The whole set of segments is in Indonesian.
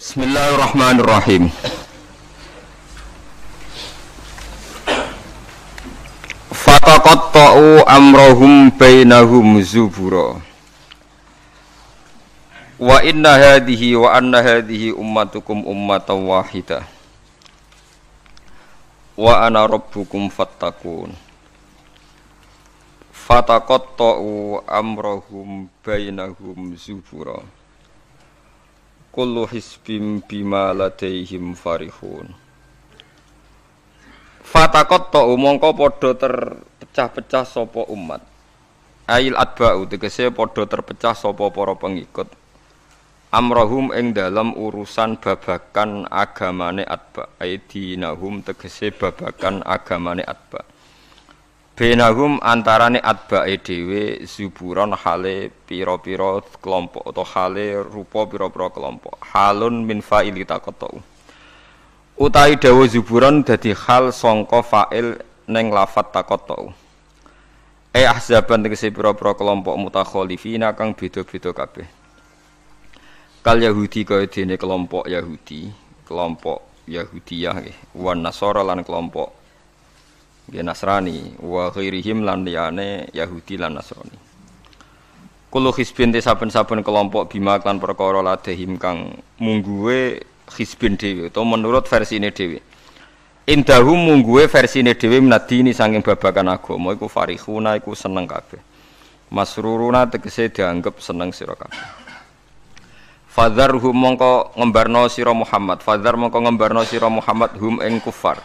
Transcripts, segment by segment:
Bismillahirrahmanirrahim. tau amrohum bainahum zubura. Wa inna hadhihi wa anna hadhihi ummatukum ummatan wahida. Wa ana rabbukum fattaqun. tau amrohum bainahum zubura kullu hisbim bima ladaihim farihun fatakot to umongko podo terpecah-pecah sopo umat ail adba'u tegese podo terpecah sopo poro pengikut amrohum ing dalam urusan babakan agamane adba aidinahum tegese babakan agamane adba' Benahum antarane atbae dewe zuburon hale piro-piro kelompok atau hale rupa piro piro kelompok. Halun min kita koto. Utai dawa zuburon dadi hal songko fa'il neng lafat koto. E eh, ahzaban tegesi piro piro kelompok mutakhalifina kang bedo-bedo kabeh. Kal Yahudi kaya dene kelompok Yahudi, kelompok Yahudiyah wan Nasara lan kelompok nggih ya, Nasrani wa ghairihim lan liyane Yahudi lan Nasrani. Kulo hisbin saben-saben kelompok bima lan perkara ladehim kang mungguwe hisbin dhewe utawa menurut versine dhewe. Indahu mungguwe versine dhewe menadini sanging babakan agama iku farihuna iku seneng kabeh. Masruruna tegese dianggap seneng sira kabeh. Fadhar mongko ngembarno sira Muhammad. Fadhar mongko ngembarno sira Muhammad hum ing kufar.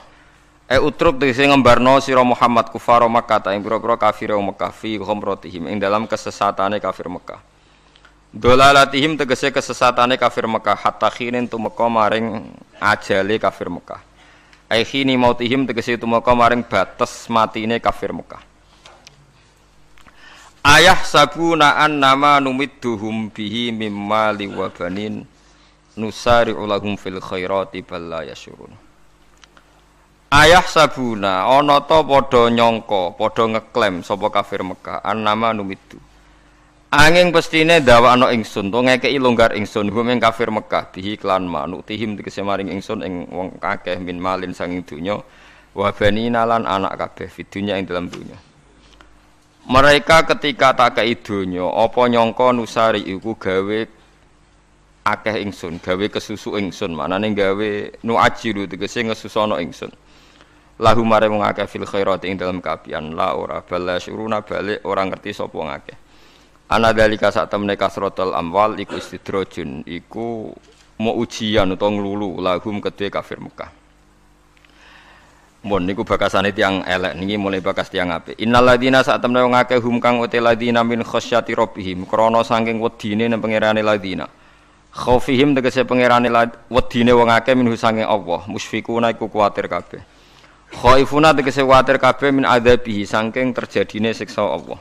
E utruk tegese ngembarno sira Muhammad kufar Makkah ta ing pira-pira kafir Makkah fi ghamratihim ing dalam kesesatane kafir Makkah. Dolalatihim tegese kesesatane kafir Makkah hatta khinin maring ajale kafir Makkah. E khini mautihim tegese tumeka maring batas matine kafir Makkah. Ayah sabuna an nama numidduhum bihi mimma liwabanin nusari ulahum fil khairati balla yasyurun Ayah sabuna ana ta padha nyangka, padha ngeklaim sapa kafir Mekah, annama numitu. Angin pestine dawakno ingsun, to ngekeki longgar ingsun hum ing kafir Mekah bihi klan manuk tihim tegese maring ingsun ing wong akeh min malin sanging donya wa banina lan anak kabeh fidunya ing dalam dunya Mereka ketika tak kei donya apa nyangka nusari iku gawe akeh ingsun gawe kesusu ingsun manane gawe nuajiru tegese ngesusono ingsun lahu mare wong akeh fil khairati ing dalam kabian la ora bala syuruna balik orang ngerti sapa wong akeh ana dalika sak temne kasrotal amwal iku istidrojun iku mau ujian atau ngelulu lahum kedua kafir Mekah Mun niku bakasane tiang elek niki mulai bakas tiang apik. Innaladina saat temne wong akeh hum kang uti ladina min khasyati rabbihim krana saking wedine nang pangerane ladina. Khaufihim tegese pangerane wedine wong akeh min saking Allah, musfikuna naiku kuwatir kabeh. Khaifuna tegese kuwatir kabeh min adzabihi saking terjadine siksa Allah.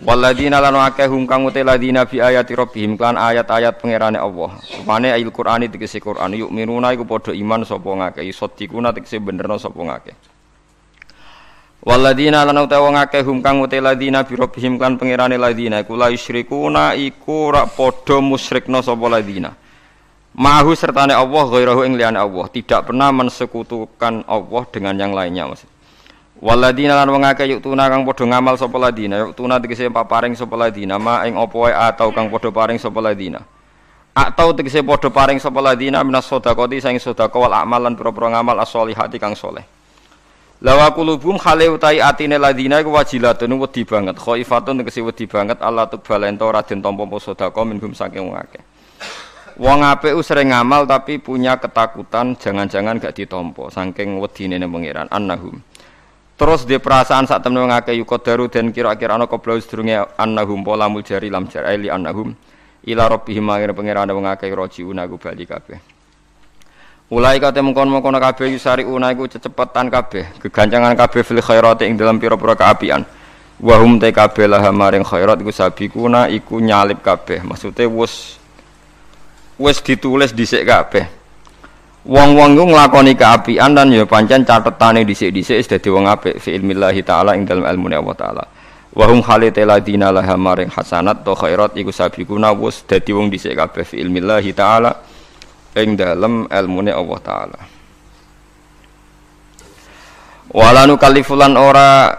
Waladina lan akeh hum kang uti ladina bi ayati rabbihim klan ayat-ayat pangerane Allah. Rupane ayat Qur'ani tegese Qur'an yuk miruna iku padha iman sapa ngakeh, sadiquna tegese benerno sapa ngakeh. Waladina lan utawa ngakeh hum kang uti ladina bi rabbihim klan pangerane ladina iku la iku rak padha musyrikna sapa ladina serta sertane Allah gairahu ing liyane Allah, tidak pernah mensekutukan Allah dengan yang lainnya maksud. Waladina lan wong akeh tuna kang padha ngamal sapa ladina, tuna tegese paparing sapa ladina, ma ing apa wae atau kang padha paring sapa ladina. Atau tegese padha paring sapa ladina minas sedekati saing sedekah wal amal lan pira-pira ngamal as-solihati kang soleh. Lawa kulubum khale utai atine ladina iku wajilatun wedi banget. Khaifatun tegese wedi banget Allah tuqbalen balento raden tampa sedekah minhum saking wong akeh. Wong apik sering ngamal tapi punya ketakutan jangan-jangan gak ditompo saking wedine ning pangeran annahum. Terus di perasaan saat temen ngake yuko daru dan kira-kira ana koplo sedurunge annahum pola muljari lam jar'ili annahum ila rabbihim mangir pangeran ana ngake roji unaku bali kabeh. Mulai kate mengkon-mengkon kabeh yusari unaku cecepetan kabeh, gegancangan kabeh fil khairati ing dalam pira-pira keapian. Wahum te kabeh lahamaring maring khairat iku sabikuna iku nyalip kabeh. Maksudnya wus wis ditulis dhisik kabeh. Wong-wong ku nglakoni keapian dan ya pancen catetane dhisik-dhisik wis dadi wong apik fi ilmillahi taala ing dalem ilmune Allah taala. Wa hum khalitalladina laha maring hasanat to khairat iku sabiquna wis dadi wong dhisik kabeh fi ilmillahi taala ing dalem ilmune Allah taala. Walanu kalifulan ora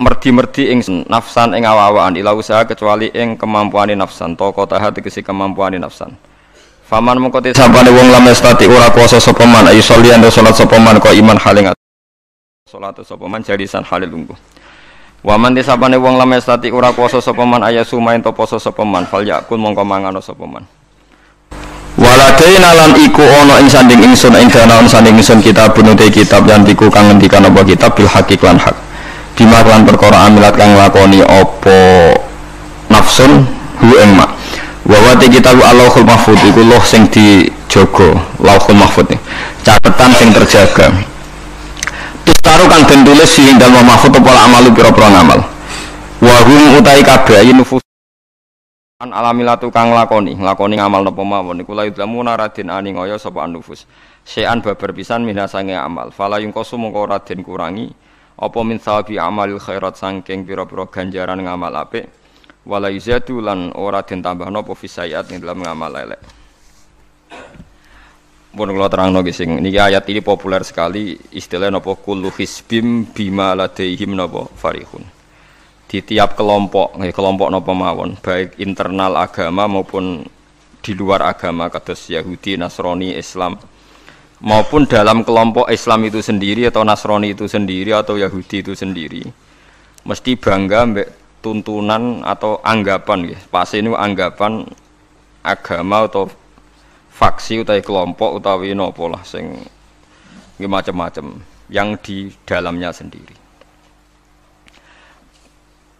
merdi-merdi ing nafsan ing awa-awaan ila usaha kecuali ing kemampuane nafsan toko kota hati kesi kemampuane nafsan. Faman mengkoti sabane wong lam yastati ora kuasa sopeman ayu solian do salat sopeman kau iman haling salat sopeman jadi jarisan halil lungguh. Waman disabane wong lam yastati ora kuasa sopeman man ayu sumain to poso sopeman fal yakun mongko mangano sopeman. Walakin alam iku ono ing sanding ingsun ing danaun sanding ingsun kitab bunute kitab lan iku kang ngendikan apa kitab bil hakik lan hak. Dimaklan perkara amilat kang lakoni opo nafsun hu emak bahwa kita lu Allahul Mahfud itu loh sing dijogo, Allahul Mahfud. Catatan sing terjaga. taruh kan dan tulis sing mau Mahfud apa amalu amal. pira ngamal. utai kabeh nufus an alamilatu kang lakoni, lakoni ngamal nopo mawon iku layu lamun naradin ani ngoyo sapa nufus. Sean babar pisan minasange amal. Fala kosu mongko radin kurangi opo min sawabi amal khairat sangking pira-pira ganjaran ngamal ape zatu lan ora den tambahno apa fisayat ing dalam ngamal lele pun kula terang no sing ini ayat ini populer sekali istilah nopo kullu hisbim bima ladaihim nopo farihun di tiap kelompok kelompok nopo mawon baik internal agama maupun di luar agama kados Yahudi Nasrani Islam maupun dalam kelompok Islam itu sendiri atau Nasrani itu sendiri atau Yahudi itu sendiri mesti bangga mbak tuntunan atau anggapan ya. Pas ini anggapan agama atau faksi utawi kelompok utawi nopo lah sing macam-macam yang di dalamnya sendiri.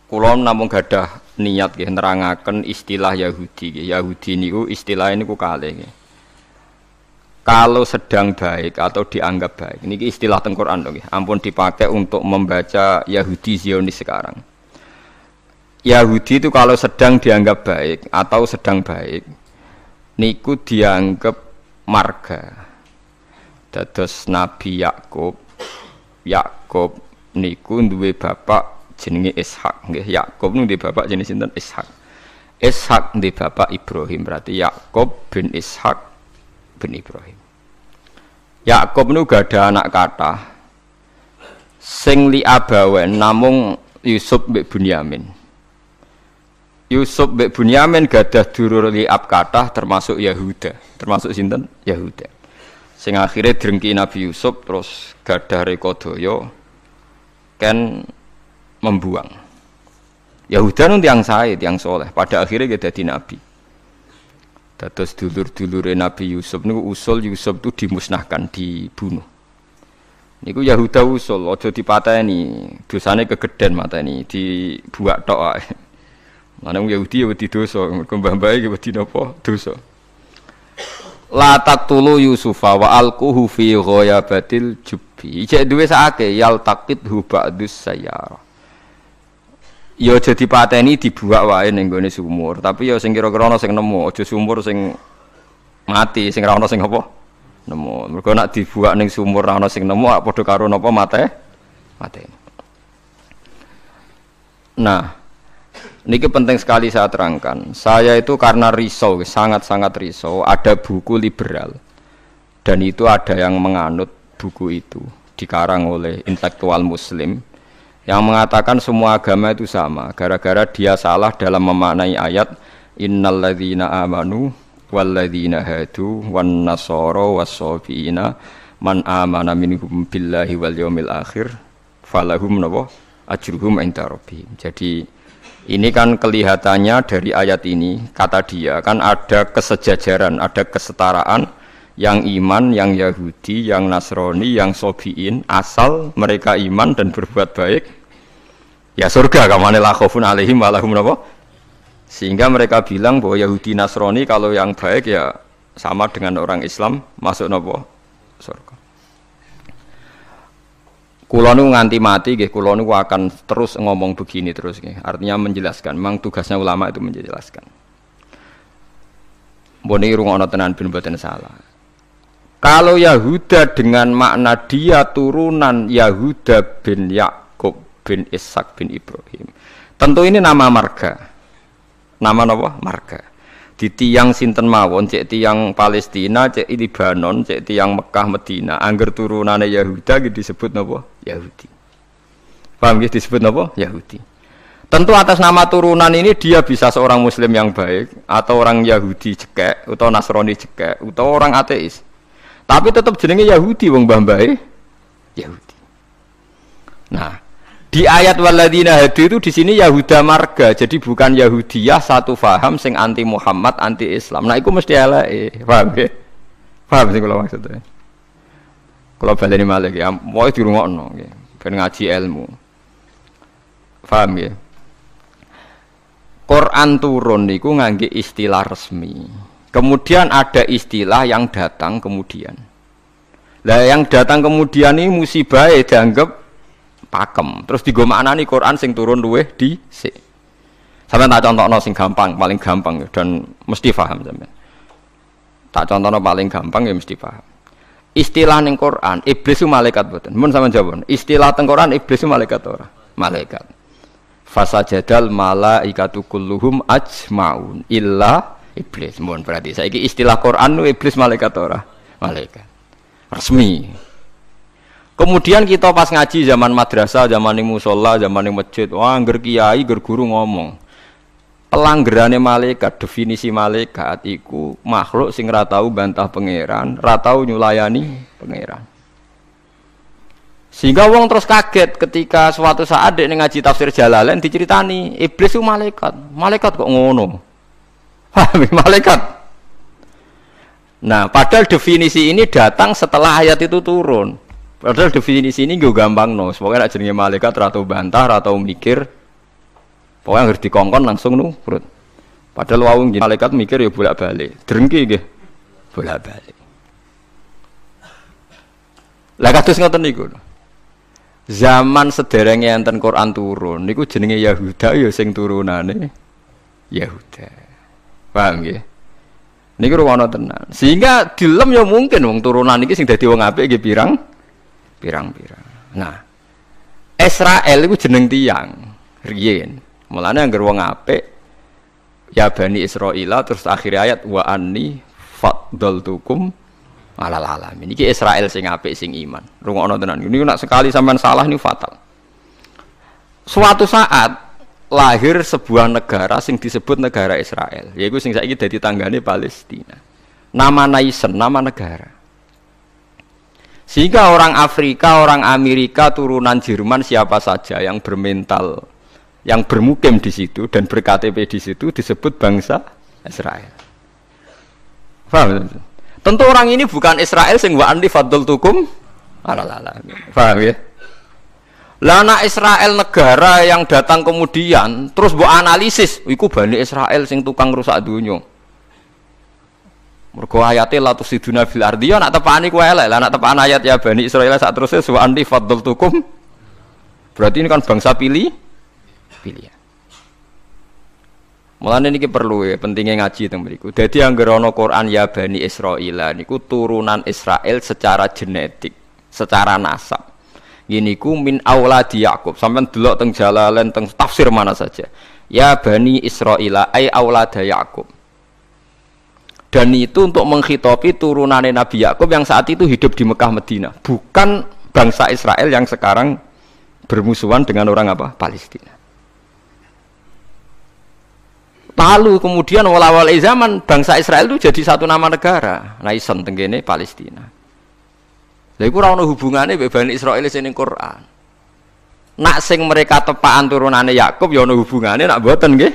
Kulo namung gadah niat ya nerangaken istilah Yahudi ya. Yahudi niku istilah ku kalih ya. Kalau sedang baik atau dianggap baik. ini istilah tengkoran dong ya. Ampun dipakai untuk membaca Yahudi Zionis sekarang Yahudi itu kalau sedang dianggap baik atau sedang baik niku dianggap marga. Dados Nabi Yakub. Yakub niku duwe bapak jenenge Ishak nggih. Yakub duwe bapak jenenge sinten? Ishak. Ishak duwe bapak Ibrahim berarti Yakub bin Ishak bin Ibrahim. Yakub nu gak ada anak kata. Sing li abawen namung Yusuf mbek Bunyamin. Yusuf Bek Bunyamin gadah durur li kathah termasuk Yahuda, termasuk sinten Yahuda. Sing akhirnya drengki Nabi Yusuf terus gadah rekodoyo kan membuang. Yahuda nun tiang sae, tiang soleh. Pada akhirnya gede di nabi. Terus dulur-dulure Nabi Yusuf niku usul Yusuf itu dimusnahkan, dibunuh. Niku Yahuda usul, ojo dipateni, dosane kegeden mateni, dibuak tok Mana yang Yahudi ya wedi dosa, kembang mbah-mbahe ya wedi napa? Dosa. La tulu Yusufa wa alquhu roya ghayabatil jubi Ijek duwe sakake yal dus ba'dus Yo Ya aja dipateni dibuak wae ning gone sumur, tapi yo ya sing kira-kira sing nemu, aja sumur sing mati, sing ora sing apa? Nemu. Mereka nak dibuat neng sumur ora sing nemu, padha karo nopo mate? Mate. Nah, Niki penting sekali saya terangkan. Saya itu karena risau, sangat-sangat risau. Ada buku liberal dan itu ada yang menganut buku itu dikarang oleh intelektual Muslim yang mengatakan semua agama itu sama gara-gara dia salah dalam memaknai ayat innalladzina amanu walladzina hadu wan nasoro wasofiina man amana minhum billahi wal yaumil akhir falahum nabo ajruhum inda rabbihim jadi ini kan kelihatannya dari ayat ini kata dia kan ada kesejajaran, ada kesetaraan yang iman, yang Yahudi, yang Nasrani, yang Sobiin asal mereka iman dan berbuat baik ya surga kamane la alaihim walahum sehingga mereka bilang bahwa Yahudi Nasrani kalau yang baik ya sama dengan orang Islam masuk nopo surga Kulo nu nganti mati, gih. Kulo nu akan terus ngomong begini terus, gih. Artinya menjelaskan. Memang tugasnya ulama itu menjelaskan. Boni rung ono tenan bin buatan salah. Kalau Yahuda dengan makna dia turunan Yahuda bin Yakub bin Ishak bin Ibrahim. Tentu ini nama marga. Nama apa? Marga di tiang sinten mawon cek tiang Palestina cek Lebanon cek tiang Mekah Medina angger turunane Yahuda gitu disebut nopo Yahudi paham gitu disebut nopo Yahudi tentu atas nama turunan ini dia bisa seorang muslim yang baik atau orang Yahudi cekek atau Nasrani cekek atau orang ateis tapi tetap jenenge Yahudi wong bambai e Yahudi nah di ayat waladina hadu itu di sini Yahuda marga, jadi bukan Yahudiyah satu faham sing anti Muhammad, anti Islam. Nah, itu mesti ala faham eh. ya? Eh? faham sih kalau maksudnya. Kalau ini malah ya, mau di rumah no, ya. ngaji ilmu. faham ya? Quran turun niku ngangge istilah resmi. Kemudian ada istilah yang datang kemudian. Lah yang datang kemudian ini musibah ya dianggap pakem. Terus anani Quran sing turun dua di si. Sampai tak no sing gampang, paling gampang dan mesti faham sampean. Tak contoh no paling gampang ya mesti faham Istilah neng Quran, iblis itu malaikat buatan mohon sama jawaban. istilah teng Quran iblis itu malaikat ora? Malaikat. fasa jadal mala malaikatu kulluhum ajmaun illa iblis. mohon berarti saya istilah Quran itu iblis malaikat ora? Malaikat. Resmi. Kemudian kita pas ngaji zaman madrasah, zaman yang musola, zaman yang masjid, wah ger kiai, ger guru ngomong. Pelanggerane malaikat, definisi malaikat iku makhluk sing ratau bantah pangeran, ratau nyulayani pangeran. Sehingga wong terus kaget ketika suatu saat dek ngaji tafsir Jalalain diceritani, iblis itu malaikat. Malaikat kok ngono? Ya, malaikat. Nah, padahal definisi ini datang setelah ayat itu turun. Padahal definisi ini gue gampang no. Semoga nak jenenge malaikat atau bantah atau mikir. Pokoknya harus dikongkon langsung nurut. Padahal wawung nggih malaikat mikir ya bolak-balik. Drengki gue Bolak-balik. Lah kados ngoten niku. Zaman sederenge enten Quran turun niku jenenge Yahuda ya sing turunane Yahuda. Paham nggih? Niku rumah tenan. Sehingga dilem ya mungkin wong turunan iki sing dadi wong apik nggih pirang pirang-pirang. Nah, Israel itu jeneng tiang riyen. Mulane anggere wong apik ya Bani Israel, terus akhir ayat wa anni tukum, alal alamin. Iki Israel sing apik sing iman. ono tenan. Ini nak sekali sampean salah ini fatal. Suatu saat lahir sebuah negara sing disebut negara Israel, yaitu sing saiki dadi tanggane Palestina. Nama naisen, nama negara. Sehingga orang Afrika, orang Amerika, turunan Jerman siapa saja yang bermental, yang bermukim di situ dan berKTP di situ disebut bangsa Israel. Faham? Tentu orang ini bukan Israel sing wa Andi fadl tukum. Alalala. Faham ya? Lana Israel negara yang datang kemudian terus buat analisis, iku bani Israel sing tukang rusak dunia Mergo ayate la tusiduna fil ardi ya nak tepani kuwe elek lah nak tepani ayat ya Bani Israil sak terusnya wa anti tukum. Berarti ini kan bangsa pilih pilihan. Mulane niki perlu ya pentingnya ngaji teng mriku. Dadi anggere ana Quran ya Bani Israil niku turunan Israel secara genetik, secara nasab. Gini ku min di Yakub. sampai delok teng jalalen teng tafsir mana saja. Ya Bani ay ai aulada Yakub dan itu untuk menghitopi turunannya Nabi Yakub yang saat itu hidup di Mekah Medina bukan bangsa Israel yang sekarang bermusuhan dengan orang apa Palestina lalu kemudian awal-awal zaman bangsa Israel itu jadi satu nama negara Naison tenggene Palestina lha iku ora ono hubungane mbek Bani Israil sing Quran nak sing mereka tepaan turunannya Yakub ya ono hubungane nak boten nggih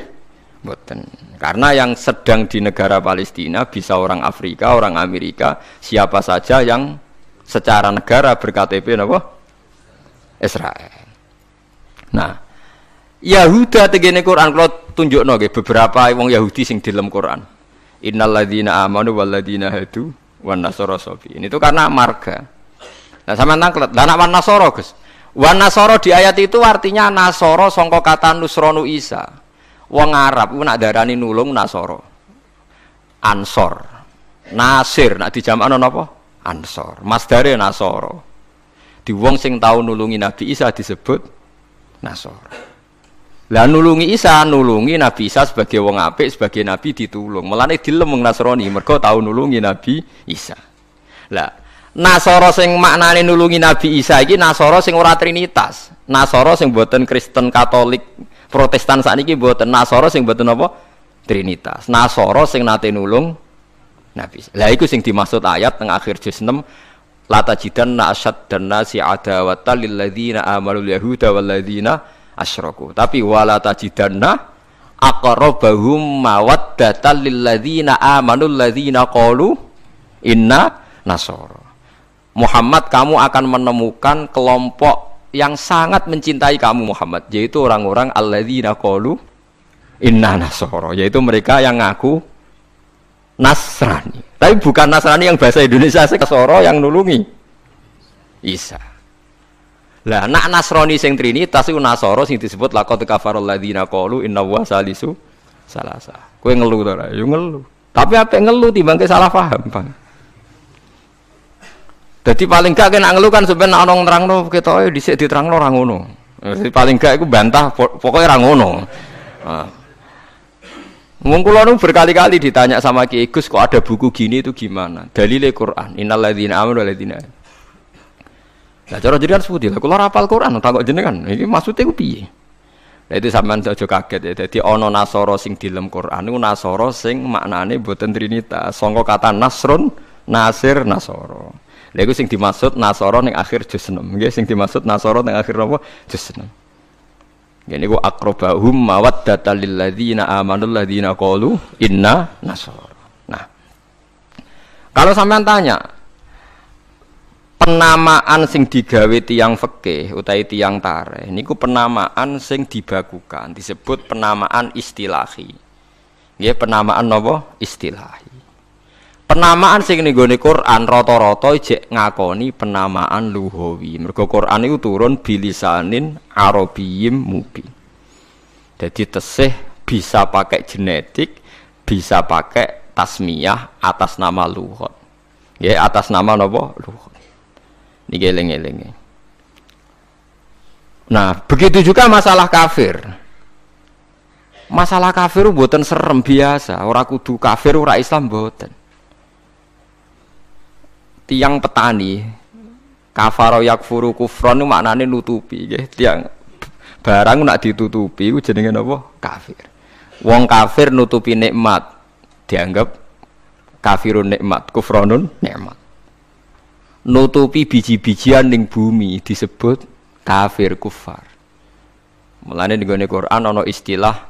boten karena yang sedang di negara Palestina bisa orang Afrika, orang Amerika, siapa saja yang secara negara berKTP napa? Israel. Nah, Yahuda tegene Quran kalau tunjuk nggih beberapa wong Yahudi sing dilem Quran. Innaladina amanu waladina hadu wan sofi. Ini tuh karena marga. Nah, sama nangklet. dana wan nasoro guys. Wan nasoro di ayat itu artinya nasoro songkok kata nusronu Isa. Wong Arab ku nak darani nulung Nasoro. Ansor. Nasir nak dijamakno napa? Ansor. Masdare Nasoro. Di wong sing tau nulungi Nabi Isa disebut Nasor. Lah nulungi Isa, nulungi Nabi Isa sebagai wong apik, sebagai nabi ditulung. Melane dilem wong Nasrani, mergo tau nulungi Nabi Isa. Lah Nasoro sing maknane nulungi Nabi Isa iki Nasoro sing ora Trinitas. Nasoro sing boten Kristen Katolik Protestan saat ini buatan Nasoro sing buatan apa? Trinitas. Nasoro sing nate nulung Nabi. Lah iku sing dimaksud ayat teng akhir juz 6 lata jidan na dan nasi adawata ladina amalul yahuda ladina asroku Tapi wala tajidanna aqrabahum mawaddatan ladina amanul ladina kolu inna nasor. Muhammad kamu akan menemukan kelompok yang sangat mencintai kamu Muhammad yaitu orang-orang alladzina qalu inna nasoro yaitu mereka yang ngaku Nasrani tapi bukan Nasrani yang bahasa Indonesia sih Nasoro yang nulungi Isa lah nak Nasrani sing Trinitas itu Nasoro sing disebut laqad kafarul ladzina qalu inna wa salasa Kue ngeluh to yo ngelu tapi apa ngelu timbang salah paham pak jadi paling gak kena ngeluh kan sebenarnya orang terang no kita eh, di dicek terang no orang uno Jadi paling gak aku bantah pokoknya orang ah. uno Mungkin berkali-kali ditanya sama Ki Gus kok ada buku gini itu gimana? Dalile Quran. Innalladzina amanu walladzina. Lah cara jenengan sebuti lah kula rapal Quran kok jenengan. Ini maksudnya ku piye? Lah itu sampean aja kaget ya. Dadi ana nasoro sing dilem Quran niku nasoro sing maknane boten trinitas. Sangka kata nasrun, nasir, nasoro. Lego sing dimaksud Nasara ning akhir juz 6. Nggih sing dimaksud Nasara ning akhir napa? Juz 6. Ini ku akrobahum mawaddata lilladzina amanu ladzina qalu inna nasara. Nah. Kalau sampean tanya penamaan sing digawe tiang fikih utawi tiang tareh niku penamaan sing dibakukan disebut penamaan istilahi. Nggih penamaan napa? Istilahi penamaan sing ning gone Quran rata-rata jek ngakoni penamaan Luhowi. Mergo Quran iku turun bilisanin Arabiyyin mubi. Jadi tesih bisa pakai genetik, bisa pakai tasmiyah atas nama luhut. Ya atas nama napa? Luhut. Niki eling-elinge. Nah, begitu juga masalah kafir. Masalah kafir buatan serem biasa, Orang kudu kafir orang Islam buatan tiang petani kafaro yakfuru kufron itu maknanya nutupi gitu. tiang barang nak ditutupi itu jenenge apa? kafir wong kafir nutupi nikmat dianggap kafirun nikmat kufronun nikmat nutupi biji-bijian ning bumi disebut kafir kufar mulane ning Quran ana istilah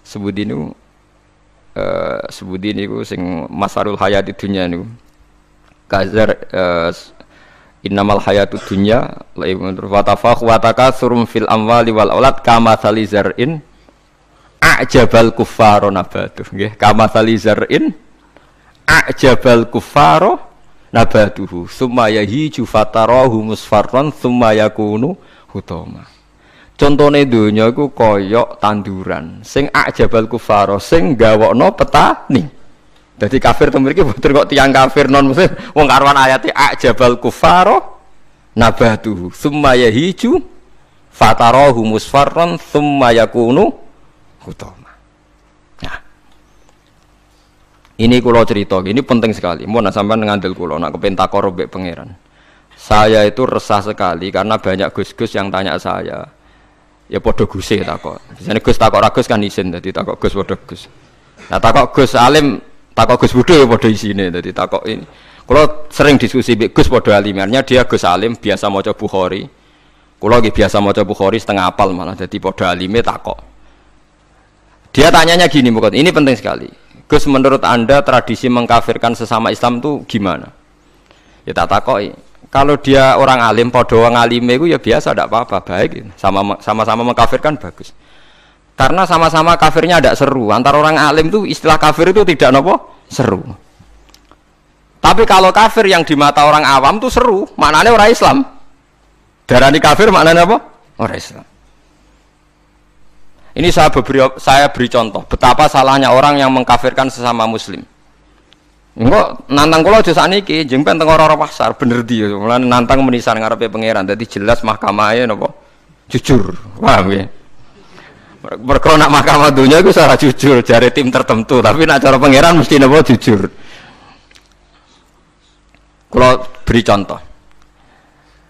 sebut ini uh, sebut ini sing masarul hayat dunia niku kazar uh, eh, innamal hayatu dunya watafakh wataka surum fil amwali wal aulad kama salizarin ajabal kufaro nabatu nggih kama salizarin ajabal kuffaro nabatuhu summa yahiju fatarahu musfarran summa yakunu hutama Contohnya dunia itu koyok tanduran, sing ajabal kufaro, sing no petani. Jadi kafir tuh mereka betul kok tiang kafir non muslim. Wong karuan ayatnya Jabal kufaro nabatu summa Hiju fatarohu musfaron summa kunu hutama. Nah. Ini kulo cerita, ini penting sekali. Mau nak sampai ngandel kulo, nak kepentakor be pangeran. Saya itu resah sekali karena banyak gus-gus yang tanya saya. Ya podo guse takok. Misalnya gus takok ragus kan izin, jadi takok gus podo gus. Nah takok gus alim Takok Gus Budo ya padha isine dadi takok ini. kalau sering diskusi mbek Gus pada alim, dia Gus alim biasa maca Bukhari. Kula nggih biasa maca Bukhari setengah apal malah dadi pada alime takok. Dia tanyanya gini bukan, ini penting sekali. Gus menurut Anda tradisi mengkafirkan sesama Islam tuh gimana? Ya tak takoi. Kalau dia orang alim, podo orang alim ya biasa, tidak apa-apa, baik. Sama-sama mengkafirkan bagus. Karena sama-sama kafirnya tidak seru. Antara orang alim itu istilah kafir itu tidak nopo seru. Tapi kalau kafir yang di mata orang awam itu seru, maknanya orang Islam. darah di kafir maknanya apa? Orang Islam. Ini saya beri, saya beri contoh betapa salahnya orang yang mengkafirkan sesama muslim. kok nantang kula aja ini jengpen tengok orang-orang pasar bener dia kemudian nantang menisan ngarepe pangeran. jadi jelas mahkamahnya apa? Jujur. Paham ya? mereka nak mahkamah dunia itu salah jujur dari tim tertentu, tapi nak cara pangeran mesti nebo jujur. Kalau beri contoh.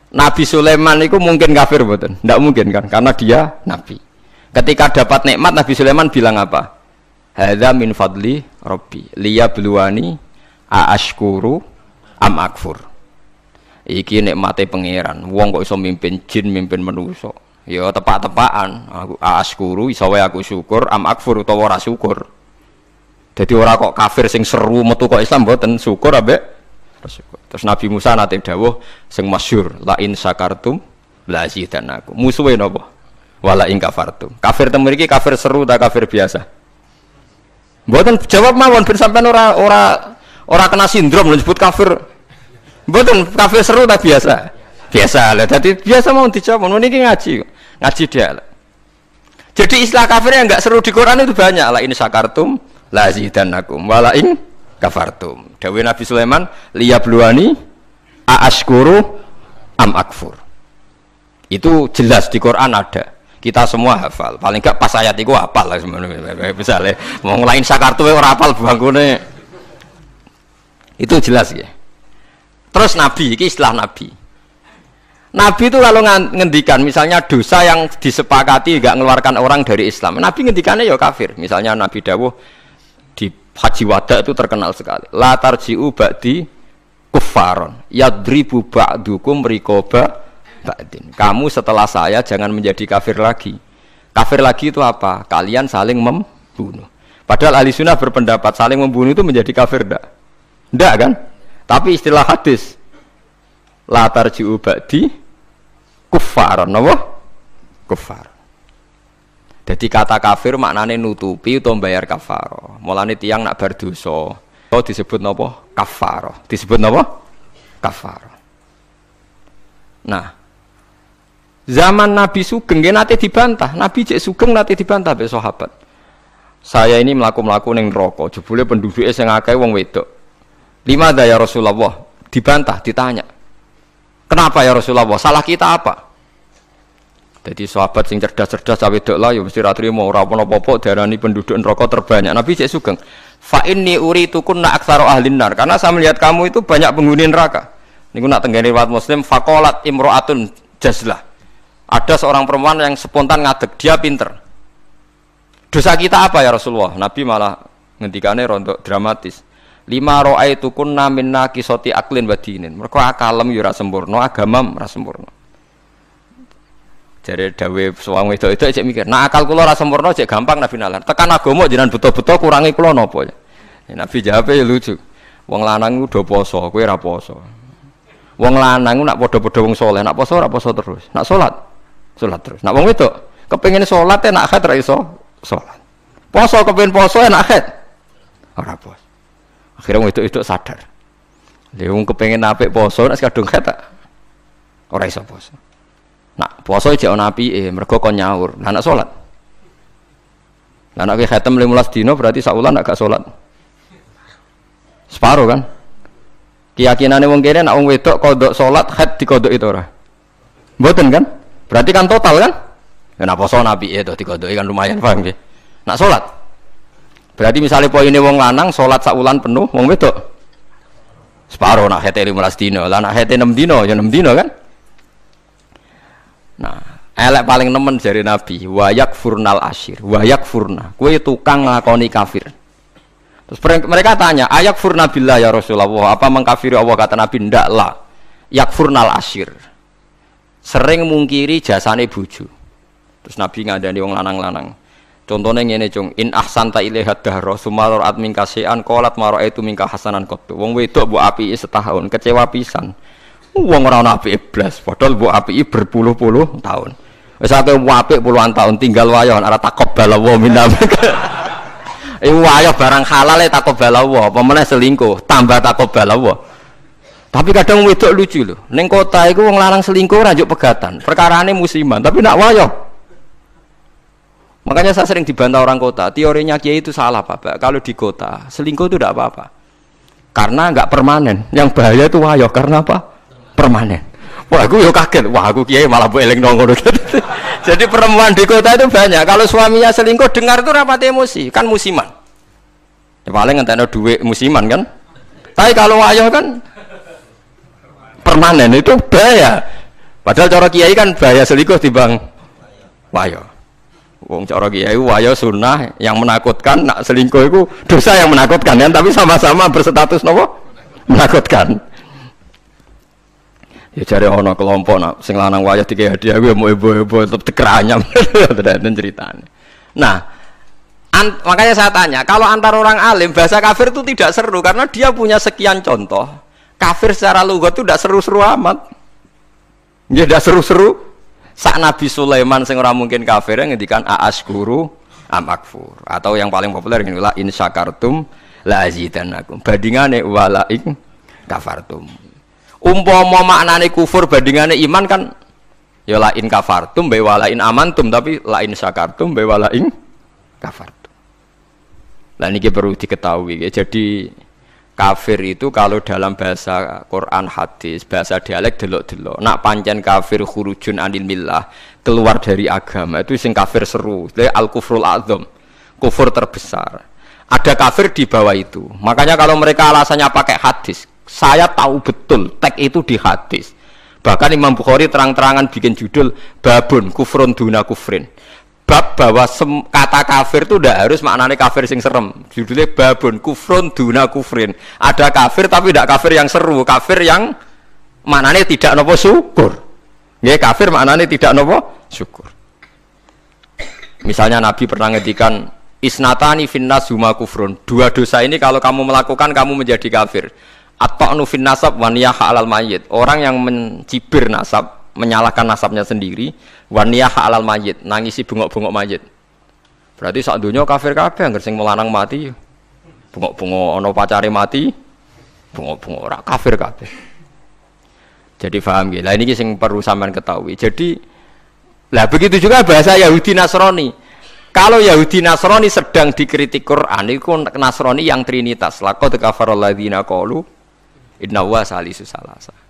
Nabi Sulaiman itu mungkin kafir betul, tidak mungkin kan? Karena dia nabi. Ketika dapat nikmat Nabi Sulaiman bilang apa? Hada min fadli Robbi liya beluani aashkuru am akfur. Iki nikmati pangeran. Wong kok iso mimpin jin, mimpin manusia ya tepak-tepakan aku askuru iso wae aku syukur am akfur utawa ora syukur jadi ora kok kafir sing seru metu kok Islam mboten syukur abe. terus Nabi Musa nate dawuh sing masyhur la in syakartum la aku musuhe napa wala in kafartum kafir temu iki kafir seru ta kafir biasa mboten jawab mawon ben sampean ora ora ora kena sindrom lho disebut kafir mboten kafir seru ta biasa biasa lah tadi biasa mau dijawab mau ini ngaji kok ngaji dia. Jadi istilah kafir yang nggak seru di Quran itu banyak lah ini sakartum dan lazidanakum walain kafartum. Dewi Nabi Sulaiman liyabluani aaskuru am akfur. Itu jelas di Quran ada kita semua hafal paling gak pas ayat itu hafal lah sebenarnya misalnya mau ngelain sakartum, ya orang hafal bangunnya itu jelas ya terus nabi ini istilah nabi Nabi itu kalau ngendikan misalnya dosa yang disepakati nggak ngeluarkan orang dari Islam. Nabi ngendikannya ya kafir. Misalnya Nabi Dawuh di Haji Wada itu terkenal sekali. Latar jiu ba'di kufaron yadribu ba'dukum rikoba ba'din. Kamu setelah saya jangan menjadi kafir lagi. Kafir lagi itu apa? Kalian saling membunuh. Padahal ahli sunnah berpendapat saling membunuh itu menjadi kafir enggak? Enggak kan? Tapi istilah hadis latar ji'u ba'di kufar napa kufar jadi kata kafir maknane nutupi atau bayar kafaro mulane tiang nak berdosa itu disebut napa kafaro disebut napa kafaro nah zaman Nabi Sugeng dia nanti dibantah Nabi Cek Sugeng nanti dibantah oleh sahabat saya ini melaku-melaku neng rokok jebule penduduknya yang ngakai wong wedok lima daya Rasulullah dibantah ditanya Kenapa ya Rasulullah? Salah kita apa? Jadi sahabat sing cerdas-cerdas cawe dok lah ya mesti ratri mau ora no apa penduduk neraka terbanyak. Nabi cek sugeng. Fa uri itu kunna nak ahli nar. Karena saya melihat kamu itu banyak penghuni neraka. kun nak tenggali wat Muslim Fakolat imro'atun jazlah. Ada seorang perempuan yang spontan ngadeg, dia pinter. Dosa kita apa ya Rasulullah? Nabi malah ngendikane rontok dramatis lima ro'aitu kunna min naqisati aklin soti aklin mergo akalem yo ora sempurna agama merasa sempurna jadi dawe suami itu itu cek mikir nah akal kulo rasa sempurna cek gampang nabi nalar tekan agomo jangan betul-betul kurangi kulo nopo ya? ya nabi jawab e, ya lucu wong lanang udah poso kue raposo poso wong lanang nak podo podo wong saleh nak poso raposo terus nak solat solat terus nak wong kepengen sholat ya e nak khat ra iso poso kepengen poso enak khat raposo akhirnya wong itu itu sadar wong kepengen nape poso nak kadung kata ora iso poso nak poso aja ana eh mergo kon nyaur lah nak salat nah, nak kowe khatam belas dino berarti saulan nak gak solat separuh kan keyakinannya wong kene nak wong wedok kodok solat khat kodok itu ora boten kan berarti kan total kan ya nak nabi itu kodok kan lumayan paham ya nak sholat Berarti misalnya poin ini wong lanang sholat sakulan penuh, wong wedok separuh nak hete lima dino, lah nak hete enam dino, ya enam dino kan? Nah, elek paling nemen dari Nabi, wayak furnal ashir, wayak furna, kue tukang lakoni kafir. Terus mereka tanya, ayak furna billah ya Rasulullah, apa mengkafiri Allah kata Nabi? Ndak lah, yak furnal ashir, sering mungkiri jasane buju. Terus Nabi ngadani wong lanang-lanang. Contohnya ngene cung, in ahsan ahsanta ilaiha daro sumalor ad sean kolat maro itu mingka hasanan kotu. Wong wedok bu api setahun kecewa pisan. Wong ora ana api iblas padahal bu api berpuluh-puluh tahun. Wis akeh API puluhan tahun tinggal wayon ora takob balawa mina. Eh wayo barang halal ya e takob balawa, apa meneh selingkuh, tambah takob balawa. Tapi kadang wedok lucu lho. Neng kota iku wong lanang selingkuh ora njuk pegatan. Perkarane musiman, tapi nak wayo Makanya saya sering dibantah orang kota, teorinya kiai itu salah Bapak. Kalau di kota, selingkuh itu tidak apa-apa. Karena nggak permanen. Yang bahaya itu wayo karena apa? Permanen. Wah, aku yo kaget. Wah, aku kiai malah bu eling nongol. Jadi perempuan di kota itu banyak. Kalau suaminya selingkuh, dengar itu rapat emosi, kan musiman. Ya, paling entah ada duit musiman kan. Tapi kalau wayo kan permanen itu bahaya. Padahal cara kiai kan bahaya selingkuh dibang wayo. Wong cara kiai wayo ya sunnah yang menakutkan nak selingkuh itu dosa yang menakutkan kan tapi sama-sama berstatus nopo menakutkan. Ya cari ono kelompok nak sing lanang wayah tiga hadiah gue mau ibu-ibu tetep tekeranya dan ceritanya. Nah, an- makanya saya tanya, kalau antar orang alim bahasa kafir itu tidak seru karena dia punya sekian contoh. Kafir secara lugat itu tidak seru-seru amat. Dia tidak seru-seru Sak Nabi Sulaiman sing ora mungkin kafir ngendikan aaskuru amakfur atau yang paling populer inilah lah in syakartum la azidanakum. badingane wala ing kafartum. Umpama maknane kufur badingane iman kan ya la in kafartum be wala in amantum tapi la in syakartum be wala kafartum. Lah niki perlu diketahui ya. Jadi kafir itu kalau dalam bahasa Quran hadis bahasa dialek delok-delok nak panjen kafir hurujun anil millah keluar dari agama itu sing kafir seru al kufrul azam kufur terbesar ada kafir di bawah itu makanya kalau mereka alasannya pakai hadis saya tahu betul tek itu di hadis bahkan Imam Bukhari terang-terangan bikin judul babun kufrun duna kufrin bab bahwa sem, kata kafir itu tidak harus maknanya kafir sing serem judulnya babun kufrun duna kufrin ada kafir tapi tidak kafir yang seru kafir yang maknanya tidak nopo syukur ya kafir maknanya tidak nopo syukur misalnya Nabi pernah ngedikan isnatani finnas zuma kufrun dua dosa ini kalau kamu melakukan kamu menjadi kafir atau nufin nasab waniyah halal mayit orang yang mencibir nasab menyalahkan nasabnya sendiri waniyah alal mayit nangisi bungok-bungok mayit berarti saat dunia kafir kafir yang sing melanang mati bungok-bungok ono pacari mati bungok-bungok orang kafir kafir jadi paham ya lah ini sing perlu sampean ketahui jadi lah begitu juga bahasa Yahudi Nasrani kalau Yahudi Nasrani sedang dikritik Quran itu Nasrani yang Trinitas laqad Allah qalu inna wa salisu salasa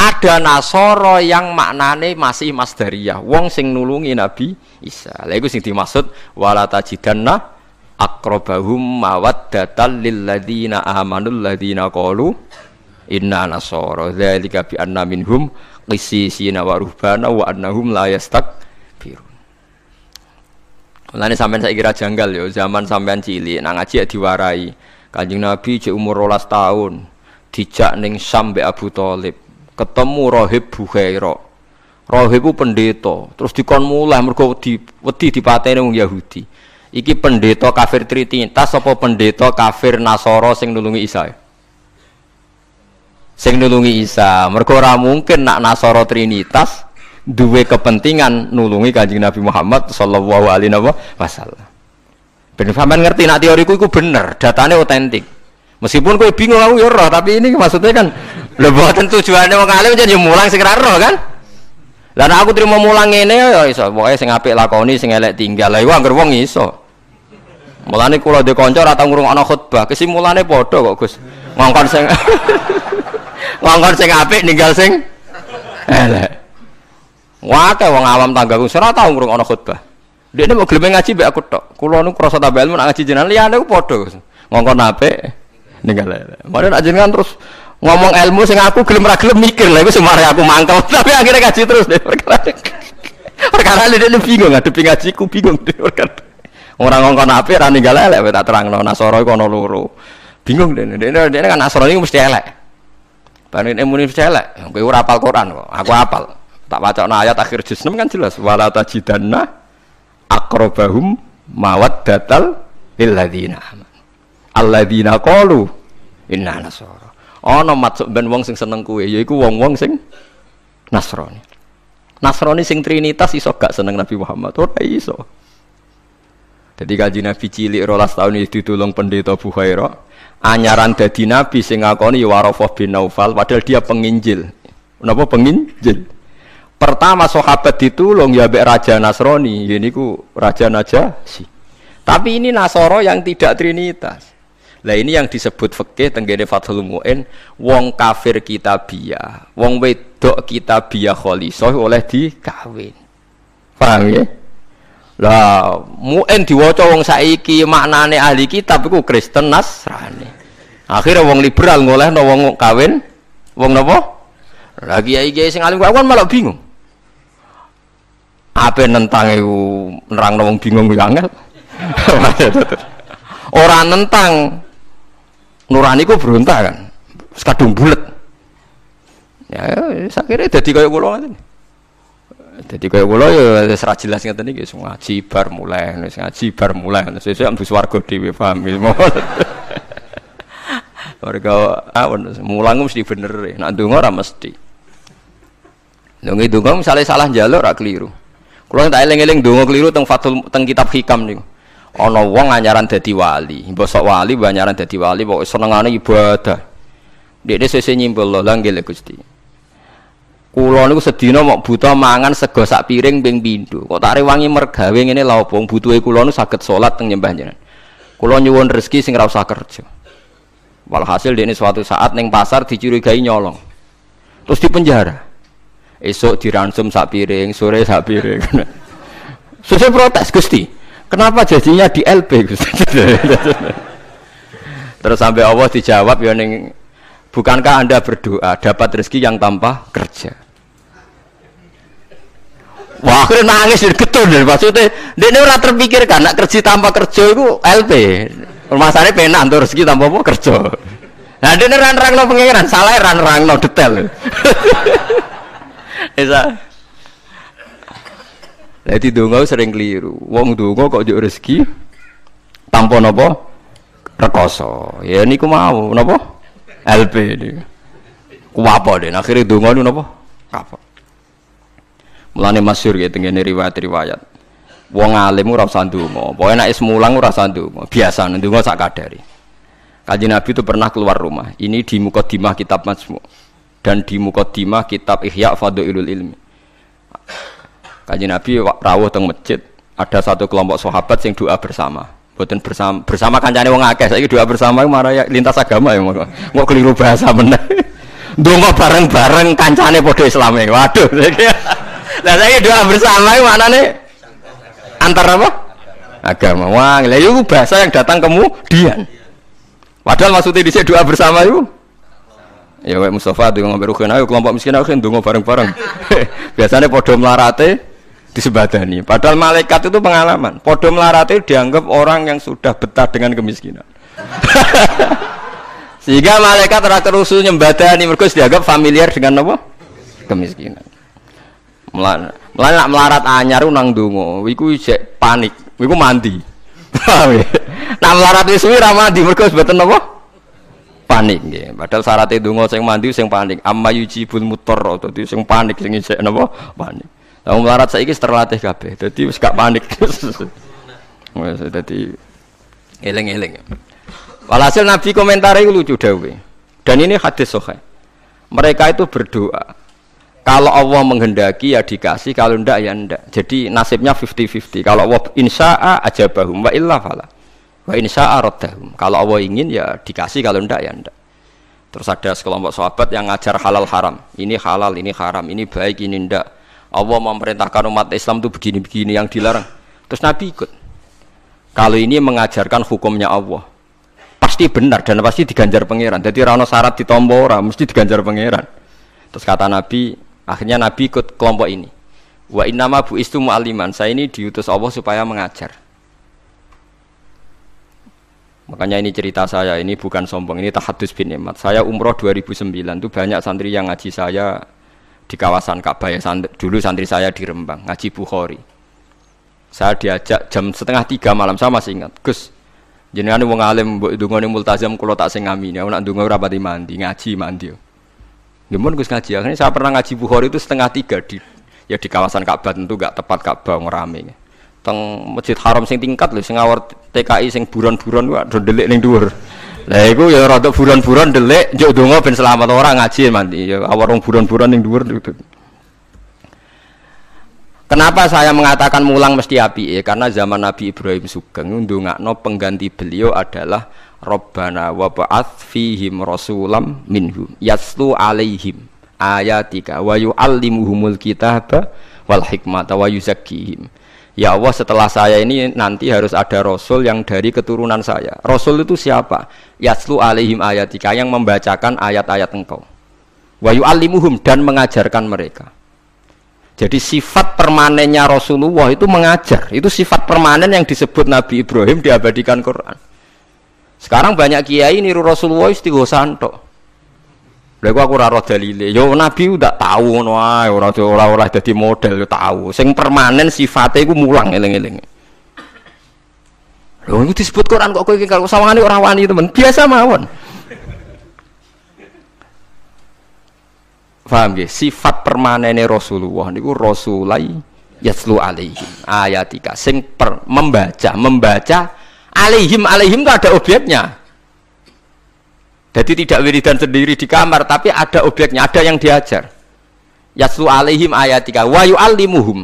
ada Nasoro yang maknane masih ya wong sing nulungi Nabi Isa lha iku sing dimaksud wala tajidanna akrobahum mawaddatan lilladzina amanul ladzina qalu inna nasoro. dzalika bi anna minhum qisisina wa ruhbana wa annahum la yastakbirun Mulane sampean saya kira janggal yo zaman sampean cilik nang ngaji ya diwarai Kanjeng Nabi cek umur 12 tahun dijak ning sampai Abu Thalib ketemu Rohib Bukhaira. Rohib ku pendeta, terus dikon mulai mergo di, wedi dipateni wong Yahudi. Iki pendeta kafir Trinitas apa pendeta kafir Nasoro sing nulungi Isa? Sing nulungi Isa. Mergo ora mungkin nak Nasoro Trinitas duwe kepentingan nulungi Kanjeng Nabi Muhammad sallallahu alaihi wasallam. Ben sampean ngerti nak teoriku iku bener, datane otentik. Meskipun kowe bingung aku yoro, ya tapi ini maksudnya kan lho boten tujuane wong alim jan mulang sing roh kan. Dan aku terima mulang ngene ya, ya iso, pokoke sing apik lakoni, sing elek tinggal. Lah iku anggere wong iso. Mulane kula dhe kanca ngurung tau ngrungokno khutbah kesimulane padha kok Gus. Ngongkon sing ngongkon sing apik ninggal sing elek. wate wong awam tanggaku ora ngurung anak khutbah. Dia ini mau gelombang ngaji be aku tok. Kulo nu krasa tabel mau ngaji jenengan aku ku padha. Ngongkon apik ninggal kemarin Mari kan terus ngomong ilmu sing aku gelem ra gelem mikir lah iku semare aku mangkel tapi akhirnya ngaji terus deh perkara perkara ini bingung ngadepi ku bingung deh perkara orang ngongkon apik ra ninggal elek tak terangno nasoro iku ana loro bingung deh deh deh kan nasoro ini mesti elek Panen ilmu ini mesti elek kowe ora apal Quran aku apal tak wacana ayat akhir juz kan jelas wala tajidanna akrobahum mawad datal lilladzina alladzina qalu inna hmm. nasara ana maksud ben wong sing seneng kowe yaiku wong-wong sing nasrani nasrani sing trinitas iso gak seneng Nabi Muhammad ora iso jadi kaji Nabi cilik rolas tahun itu ditolong pendeta Buhaira anyaran dadi Nabi sing ngakoni ya Warofah bin Naufal padahal dia penginjil kenapa penginjil pertama sahabat ditulung ya bek Raja Nasrani ini ku Raja Najasyi tapi ini Nasoro yang tidak Trinitas lah ini yang disebut fikih tenggene Fathul Muin wong kafir kitabiyah, wong wedok kitabiyah kholisoh oleh dikawin. Paham ya? Lah Muin diwaca wong saiki maknane ahli kitab iku Kristen Nasrani. Akhirnya wong liberal ngoleh no wong kawin wong napa? lagi kiai singaling sing alim aku kan malah bingung. Apa nentang itu nerang wong bingung iku ya, angel. Ora nentang Nurani ku berontak kan. sekadung bulat, Ya, saya kira jadi kayak kulo kan. Jadi kayak loh ya serah jelas nggak tadi gitu ngaji bar mulai, wis ngaji bar mulai. saya ambil swarga di famil, mohon Warga awan, mulang mesti bener, e. nanti donga ora mesti. itu donga misalnya salah jalur ora keliru. yang tak eling-eling donga keliru tentang Fatul kitab hikam nih ana wong anyaran dadi wali mbosok wali banyaran dadi wali pokoke senengane ibadah dekne sese nyimpul lho nggih Gusti kula niku sedina mok buta mangan sego sak piring ping pindho kok tak rewangi mergawe ngene lha opo butuhe kula nu saged salat teng nyembah jenengan kula nyuwun rezeki sing ora usah kerja walhasil dekne suatu saat ning pasar dicurigai nyolong terus dipenjara esok diransum sak piring sore sak piring sese protes Gusti Kenapa jadinya di LP? Terus sampai Allah dijawab ya ning bukankah Anda berdoa dapat rezeki yang tanpa kerja? Wah, keren nangis getun dan maksudnya dia ora terpikirkan nak kerja tanpa kerja itu LP. Masane penak untuk rezeki tanpa apa kerja. Nah, dia nerang-nerangno pengiran, salah nerang-nerangno detail. Esa. Jadi donga sering keliru. Wong donga kok juk rezeki tanpa napa? Rekoso. Ya niku mau nopo LP ku apa den akhire donga niku nopo apa Mulane masyhur ya tengene riwayat-riwayat. Wong alim ora usah ndonga, pokoke nek is mulang ora usah ndonga, biasa ndonga sak kadare. Kanjeng Nabi itu pernah keluar rumah. Ini di mukadimah kitab Majmu dan di mukadimah kitab Ihya Fadhilul Ilmi. Kanjeng Nabi rawuh teng masjid, ada satu kelompok sahabat yang doa bersama. Boten bersama bersama kancane wong akeh. Saiki doa bersama marah ya lintas agama ya ngono. Mau keliru bahasa meneh. Donga bareng-bareng kancane padha islame. Waduh. Lah saiki doa bersama iki maknane antar apa? Agama. Wah, lha itu bahasa yang datang kemudian. Padahal maksudnya dhisik doa bersama itu Ya wek Mustafa dongo mbek Ruhin ayo kelompok miskin ayo kelompok bareng-bareng. Biasanya padha melarate, disebadani. Padahal malaikat itu pengalaman. podom larate dianggap orang yang sudah betah dengan kemiskinan. Sehingga malaikat terakhir usul nyembadani mereka dianggap familiar dengan apa? Kemiskinan. Melarat, melarat, melarat anyar nang dungo. wiku jek panik, wiku mandi. Paham ya? Nah melarat wis ramadi ra mandi mergo apa? panik nggih. Padahal syaratnya e dungo, sing mandi sing panik. Amma yujibul atau itu sing panik sing isih napa panik. Lah wong larat saiki terlatih kabeh. Dadi wis gak panik. Wis dadi eling-eling. Walhasil Nabi komentari lucu dawe. Dan ini hadis sahih. Mereka itu berdoa. Kalau Allah menghendaki ya dikasih, kalau ndak ya ndak. Jadi nasibnya 50-50. Kalau Allah insya'a ajabahum wa illa fala. Wa insya'a raddahum. Kalau Allah ingin ya dikasih, kalau ndak ya ndak. Terus ada sekelompok sahabat yang ngajar halal haram. Ini halal, ini haram, ini baik, ini ndak Allah memerintahkan umat Islam itu begini-begini yang dilarang. Terus Nabi ikut. Kalau ini mengajarkan hukumnya Allah, pasti benar dan pasti diganjar pangeran. Jadi rano syarat di tombora mesti diganjar pangeran. Terus kata Nabi, akhirnya Nabi ikut kelompok ini. Wa innama bu istu mu'aliman. Saya ini diutus Allah supaya mengajar. Makanya ini cerita saya, ini bukan sombong, ini tahadus bin Imat. Saya umroh 2009, itu banyak santri yang ngaji saya di kawasan Ka'bah ya dulu santri saya di Rembang ngaji Bukhari saya diajak jam setengah tiga malam sama masih ingat Gus jenengan wong alim dungane multazam kula tak sing ngamini aku nak donga ora mandi ngaji mandi gimana ya Gus ngaji akhirnya saya pernah ngaji Bukhari itu setengah tiga di ya di kawasan Ka'bah tentu gak tepat Ka'bah ngerame teng Masjid Haram sing tingkat lho sing awar TKI sing buron-buron wae ndelik ning dhuwur lah iku ya rada buron-buron delik, njuk donga ben selamat orang ngaji mandi. Ya awak buron-buron ning dhuwur gitu. Kenapa saya mengatakan mulang mesti api? Ya, karena zaman Nabi Ibrahim Sugeng ndongakno pengganti beliau adalah Rabbana wa ba'ats fihim rasulam minhum yaslu alaihim ayatika wa yu'allimuhumul kitaba wal hikmata wa yuzakkihim. Ya Allah setelah saya ini nanti harus ada Rasul yang dari keturunan saya. Rasul itu siapa? Yaslu alaihim ayatika yang membacakan ayat-ayat engkau. Wayu alimuhum dan mengajarkan mereka. Jadi sifat permanennya Rasulullah itu mengajar. Itu sifat permanen yang disebut Nabi Ibrahim diabadikan Quran. Sekarang banyak kiai niru Rasulullah istighosanto. Lha aku ora roh dalile. Yo ya, nabi ndak tau ngono ae, ora ora ora dadi model yo ya tahu. Sing permanen sifate iku mulang eling-eling. Lho itu disebut Quran kok kowe iki kalau sawangane ora wani, temen. Biasa mawon. Paham ge, Sifat permanene Rasulullah niku rasulai yaslu alaihim ayatika sing per, membaca, membaca alaihim alaihim itu ada objeknya jadi tidak wiridan sendiri di kamar, tapi ada obyeknya, ada yang diajar. Yaslu alaihim ayatika wa yu'allimuhum.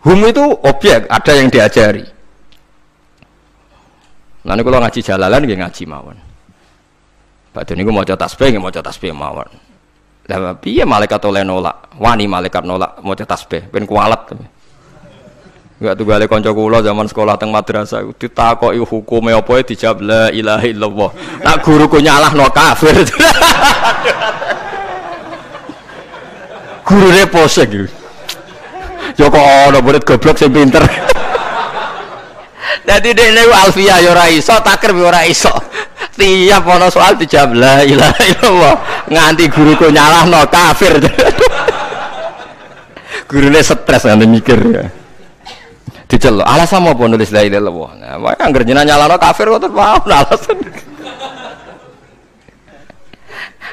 Hum itu obyek, ada yang diajari. Nanti kalau ngaji jalalan, nggih ngaji mawon. Pak Doni gue mau coba tasbih, gue mau coba tasbih mawon. Lah piye malaikat oleh nolak? Wani malaikat nolak mau coba tasbih, ben kualat. tuh. Enggak gale konco kula zaman sekolah teng madrasah ditakoki hukume apa ya dijawab la ilaha illallah. Tak konyalah no kafir. Gurune pose iki. Yo ya kok ana murid goblok sing pinter. Dadi dek niku alfia ya ora iso, takrib yo ya ora iso. Tiap ana soal dijawab la ilaha illallah. Nganti guruku nyalahno kafir. Gurune stres nganti mikir ya dicelok. Alasan apa nulis la ilaha illallah? Nah, yang anggere jenengan nyalano kafir kok terus paham alasan.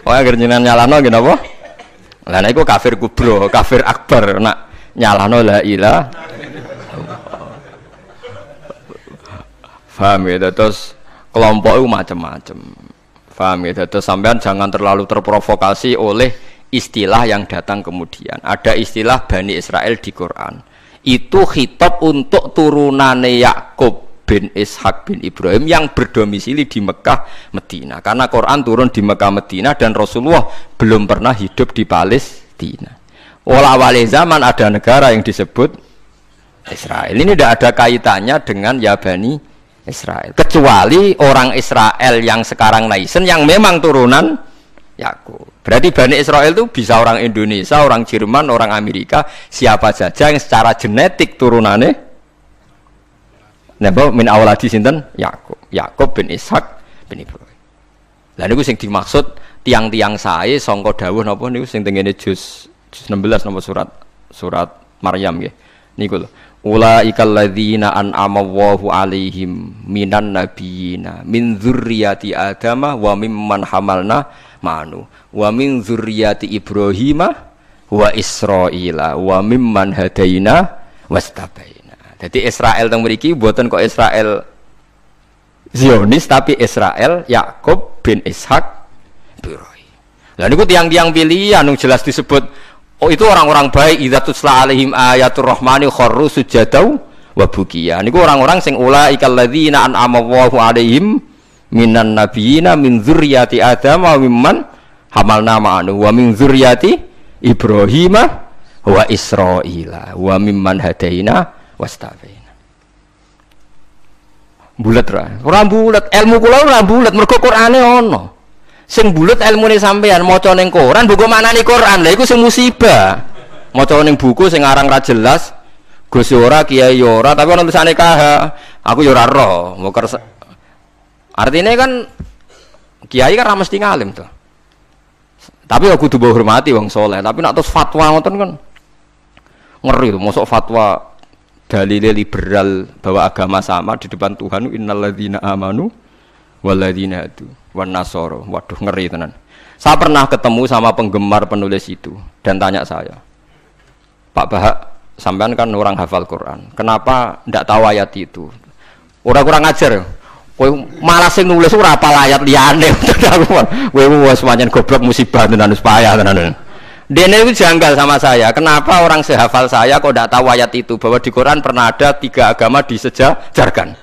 Wae anggere jenengan nyalano gini apa, Lah nek kafir kubro, kafir akbar nak nyalano lah ila, Faham ya, terus kelompok itu macam-macam. Faham ya, terus sampean jangan terlalu terprovokasi oleh istilah yang datang kemudian. Ada istilah Bani Israel di Quran itu khitab untuk turunan Yakub bin Ishak bin Ibrahim yang berdomisili di Mekah Medina karena Quran turun di Mekah Medina dan Rasulullah belum pernah hidup di Palestina Olah awal zaman ada negara yang disebut Israel ini tidak ada kaitannya dengan Yabani Israel kecuali orang Israel yang sekarang naisen yang memang turunan Yakub. Berarti Bani Israel itu bisa orang Indonesia, orang Jerman, orang Amerika, siapa saja yang secara genetik turunannya Nebo min awaladi sinten Yakub, Yakub bin Ishak bin Ibrahim. Lalu gue sing dimaksud tiang-tiang sae sangka dawuh ini niku sing tengene jus enam 16 nomor surat surat Maryam nggih. Niku loh. Ulaikal ladzina an'ama Allahu alaihim minan nabiyina min dzurriyyati Adam wa mimman hamalna manu wa min dzurriyyati Ibrahim wa Israila wa mimman hadaina wastabaina. Jadi Israel teng mriki buatan kok Israel Zionis tapi Israel Yakub bin Ishak Biroi. lalu niku tiang-tiang pilihan anu jelas disebut Oh itu orang-orang baik idza tusla alaihim ayatul rahmani kharru sujadau wa bukiya. Niku orang-orang sing ulaika ladzina an'ama Allahu alaihim minan nabiyina min dzurriyyati Adam wa mimman hamalna ma'anu wa min dzurriyyati Ibrahim wa Israila wa mimman hadaina wastafaina. Bulat ra. Ora bulat, ilmu kula ora bulat mergo Qur'ane ono sing bulut nih sampean mau ning koran buku mana nih koran? iku sing musibah mau ning buku sing aran ra jelas Gus ora kiai ora tapi orang tulisane KH aku yora ora roh mukar artinya kan kiai kan ra mesti ngalim tuh tapi aku ya kudu hormati bang soleh tapi nak terus fatwa ngoten kan ngeri tuh masuk fatwa dalil liberal bahwa agama sama di depan Tuhan innalladzina amanu waladina itu wan nasoro. Waduh ngeri tenan. Saya pernah ketemu sama penggemar penulis itu dan tanya saya, Pak Bahak, sampean kan orang hafal Quran, kenapa ndak tahu ayat itu? Orang kurang ajar, kowe malah sing nulis ora apa ayat liyane. Kowe wis pancen goblok musibah tenan wis payah tenan. Dene itu janggal sama saya. Kenapa orang sehafal saya kok tidak tahu ayat itu bahwa di Quran pernah ada tiga agama disejajarkan?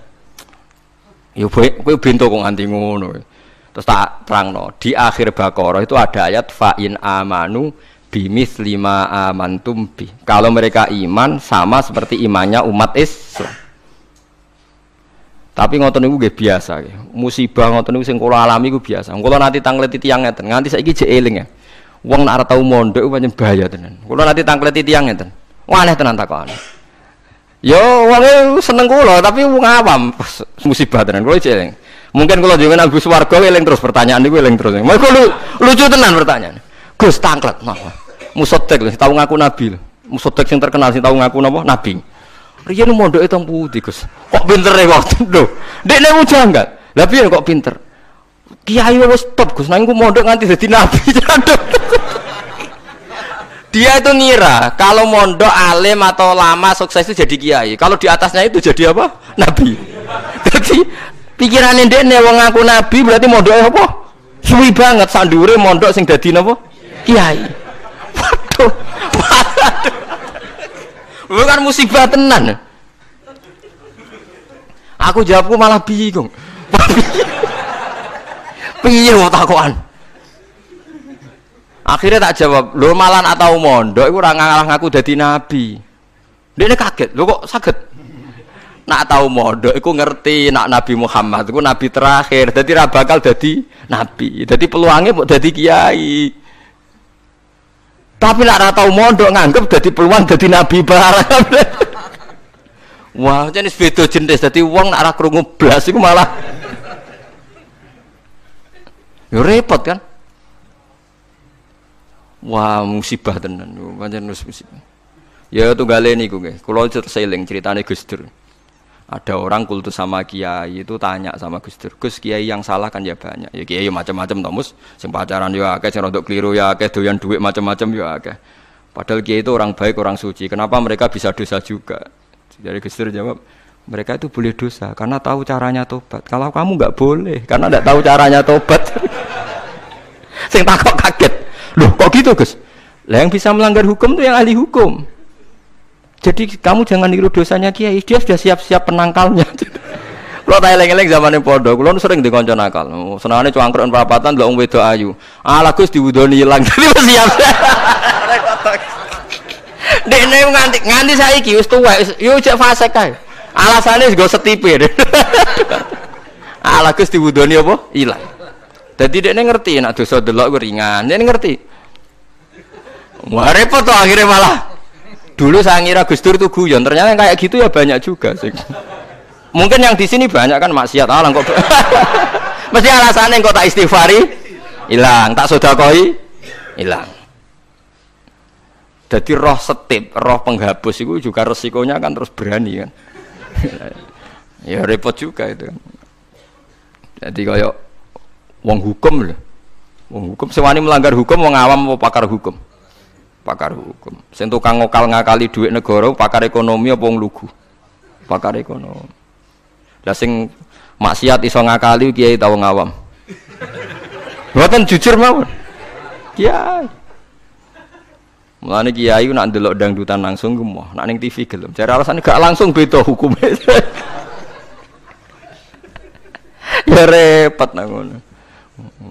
Yo kowe kowe bento kok nganti ngono. Terus tak terang no di akhir Baqarah itu ada ayat fa'in amanu bimis lima amantum bi. Kalau mereka iman sama seperti imannya umat Islam. Tapi ngotot nih gue biasa Musibah ngotot itu sing alami gue biasa. kalau nanti titi yang ngeten, nanti saya gigi eling ya. uang nara tahu mondo mondok banyak bahaya tenan. kalau nanti titi yang ngeten. Wah aneh tenan takokane. Yo uangnya seneng lo tapi uang apa musibah tenan kalau eling. Mungkin kalau jangan Agus Suwargo eling terus pertanyaan nih, eling terus. mau lu, lucu tenan pertanyaan. Gus tangklet mau Musotek sih tahu ngaku nabi Musotek yang terkenal sih tahu ngaku nabo nabi. mau doa itu putih Gus. Kok pinter deh waktu Dek Dekne ujangkat. Tapi yang kok pinter? Kiai wis top Gus, nanggu mau mondok nganti jadi nabi. Dia itu ngira kalau mondok alim atau lama sukses itu jadi kiai. Kalau di atasnya itu jadi apa? Nabi. Jadi pikirane ndekne wong aku nabi berarti mondoke apa suwi banget sandure mondok sing dadi napa kiai waduh bukan musibah tenan aku jawabku malah bingung piye bingung takokan akhirnya tak jawab lo malan atau mondok itu orang ngalah ngaku dadi nabi dia kaget lo kok sakit nak tahu mode, aku ngerti nak Nabi Muhammad aku nabi terakhir jadi ra bakal jadi nabi jadi peluangnya buat jadi kiai tapi nak ra tahu mode, nganggep jadi peluang jadi nabi barang wah jenis video jenis jadi uang nak ra krungu belas, aku malah ya repot kan wah musibah tenan banyak musibah ya tunggale niku kalau cerita seling ceritanya Gus Dur ada orang kultus sama kiai itu tanya sama Gus Dur Gus kiai yang salah kan ya banyak ya kiai ya macam-macam tomus sing pacaran ya akeh sing rontok keliru ya akeh doyan duit macam-macam ya akeh padahal kiai itu orang baik orang suci kenapa mereka bisa dosa juga jadi Gus Dur jawab mereka itu boleh dosa karena tahu caranya tobat kalau kamu nggak boleh karena nggak tahu caranya tobat sing takok kaget loh kok gitu Gus lah yang bisa melanggar hukum itu yang ahli hukum jadi kamu jangan niru dosanya kiai, dia sudah siap-siap penangkalnya. Kalau tak eleng-eleng zaman podo, kalau sering di konco nakal. Senangnya cuangkeran perapatan, lo ngombe wedo ayu. Ala gus diwudoni hilang, jadi siap. Dene nganti nganti iki wis tuwa, yo cek fase kae. Alasane go setipir. Ala gus diwudoni apa? Hilang. Jadi dene ngerti nak dosa delok ringan, dene ngerti. Wah repot tuh akhirnya malah Dulu saya ngira Gus Dur itu guyon, ternyata yang kayak gitu ya banyak juga sih. Mungkin yang di sini banyak kan maksiat alang kok. Mesti alasannya kok tak istighfari hilang, tak koi hilang. Jadi roh setip, roh penghapus itu juga resikonya kan terus berani kan. ya repot juga itu kan. Jadi kayak wong hukum loh. Wong hukum sewani melanggar hukum wong awam mau pakar hukum pakar hukum. Sing tukang ngokal ngakali duit negara pakar ekonomi apa wong lugu? Pakar ekonomi. Lah sing maksiat iso ngakali kiai tau ngawam. Mboten jujur mawon. Kiai. Mulane kiai nak ndelok dangdutan langsung gemoh, nak ning TV gelem. Cari alasan gak langsung beda hukumnya. ya repot nang ngono.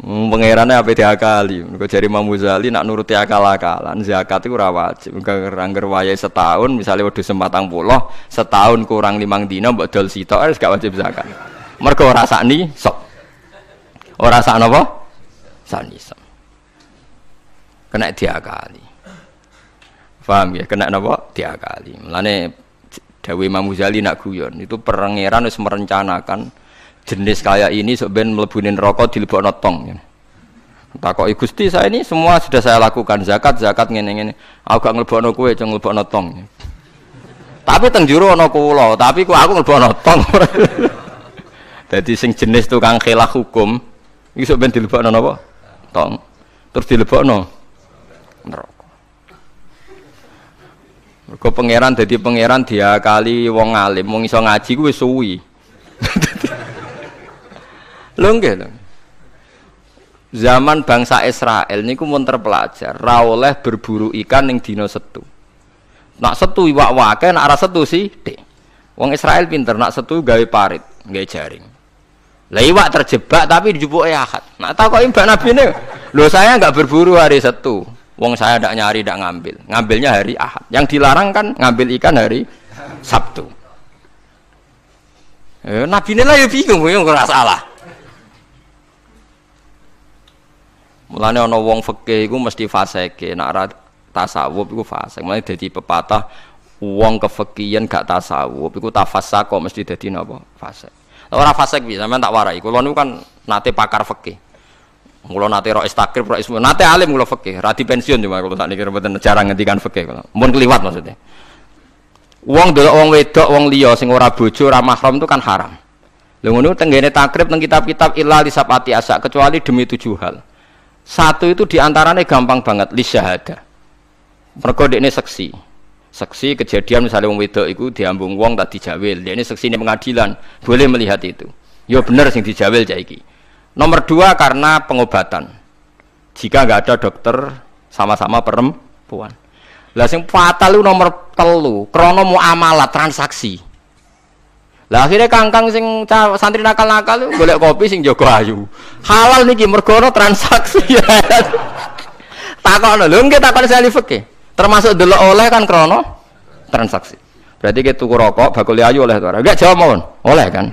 Pengirannya apa tiga kali? Mereka jadi Mamuzali nak nuruti akal-akalan zakat itu wajib. enggak rangger wayai setahun, misalnya waktu sematang pulau setahun kurang limang dina buat dol sito, harus gak wajib zakat. Mereka rasa nih sok, rasa apa? sani sok. Kena dia kali. Faham ya? Kena apa? Dia kali. Melane Dewi Mamuzali nak guyon itu pengiran harus merencanakan jenis kayak ini sebenarnya melebunin rokok di lebok notong ya. kok Gusti saya ini semua sudah saya lakukan zakat zakat ngene ngene. Aku gak ngelebokno kowe, cung ngelebokno tong. Ya. Tapi teng jero ana tapi ku aku ngelebokno notong. Jadi sing jenis tukang khilaf hukum sebenarnya so ben no napa? Tong. Terus di dilebokno neraka. Kau pangeran jadi pangeran dia kali wong alim, wong iso ngaji gue suwi. lo enggak Zaman bangsa Israel ini, ku mau terpelajar, rawleh berburu ikan yang dino setu. Nak setu iwak wake, nak setu setu deh Wong Israel pinter, nak setu gawe parit, gawe jaring. Lah terjebak tapi dijupuk e ahad. Nak kok imbak Nabi ini, Lo saya nggak berburu hari setu. Wong saya ndak nyari, ndak ngambil. Ngambilnya hari Ahad. Yang dilarang kan ngambil ikan hari Sabtu." Eh, Nabi ini lah ya bingung, ya nggak salah. Mulane ana wong fakih, iku mesti fasike, nek ora tasawuf iku fasik. Mulane dadi pepatah wong kefekian gak tasawuf iku tafassak kok mesti dadi napa? Fasik. Ora fasik bisa, sampean tak warai. Kulo niku kan nate pakar fakih, Mula nate roh istakrib, roh ismu, nate alim mula ra di pensiun cuma kalau tak mikir mboten jarang ngendikan fikih kalau, mohon keliwat maksudnya. Wong dulu wong wedok, wong liya sing ora bojo, ora mahram itu kan haram. Lha ngono tenggene takrib teng kitab-kitab illa lisapati asak kecuali demi tujuh hal. Satu itu diantaranya gampang banget lisahada. Mereka ini seksi. Seksi kejadian misalnya wong wedok itu diambung wong tak dijawil. Dia ini seksi ini pengadilan. Boleh melihat itu. Yo ya benar sih dijawil jaiki. Nomor dua karena pengobatan. Jika nggak ada dokter sama-sama perempuan. Lah sing fatal nomor telu krono muamalah transaksi. Lah akhirnya kangkang sing santri nakal-nakal boleh kopi sing Joko ayu. Halal niki mergo transaksi. Takokno lho enggak takon saya ke Termasuk dulu oleh kan krono transaksi. Berarti kita tuku rokok bakul ayu oleh ora. Enggak jawab mohon, Oleh kan.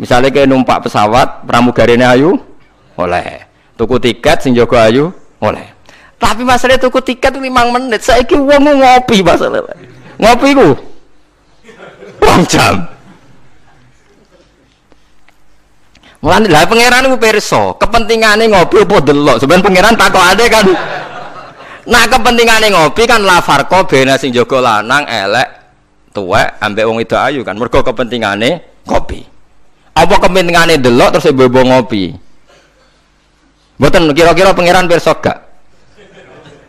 Misalnya kayak numpak pesawat pramugarine ayu oleh. Tuku tiket sing Joko ayu oleh. Tapi masalah tuku tiket 5 menit. saya Saiki wong ngopi masalahnya. Ngopi ku. Rong jam. Mulane lah pangeran iku pirsa, kepentingane ngopi apa delok. Sebenarnya pangeran ade kan. Nah kepentingane ngopi kan la farqa bena sing jaga lanang elek tuwek ambek wong itu ayu kan. Mergo kepentingane kopi. Apa kepentingane delok terus bebo ngopi. Mboten kira-kira pangeran pirsa gak?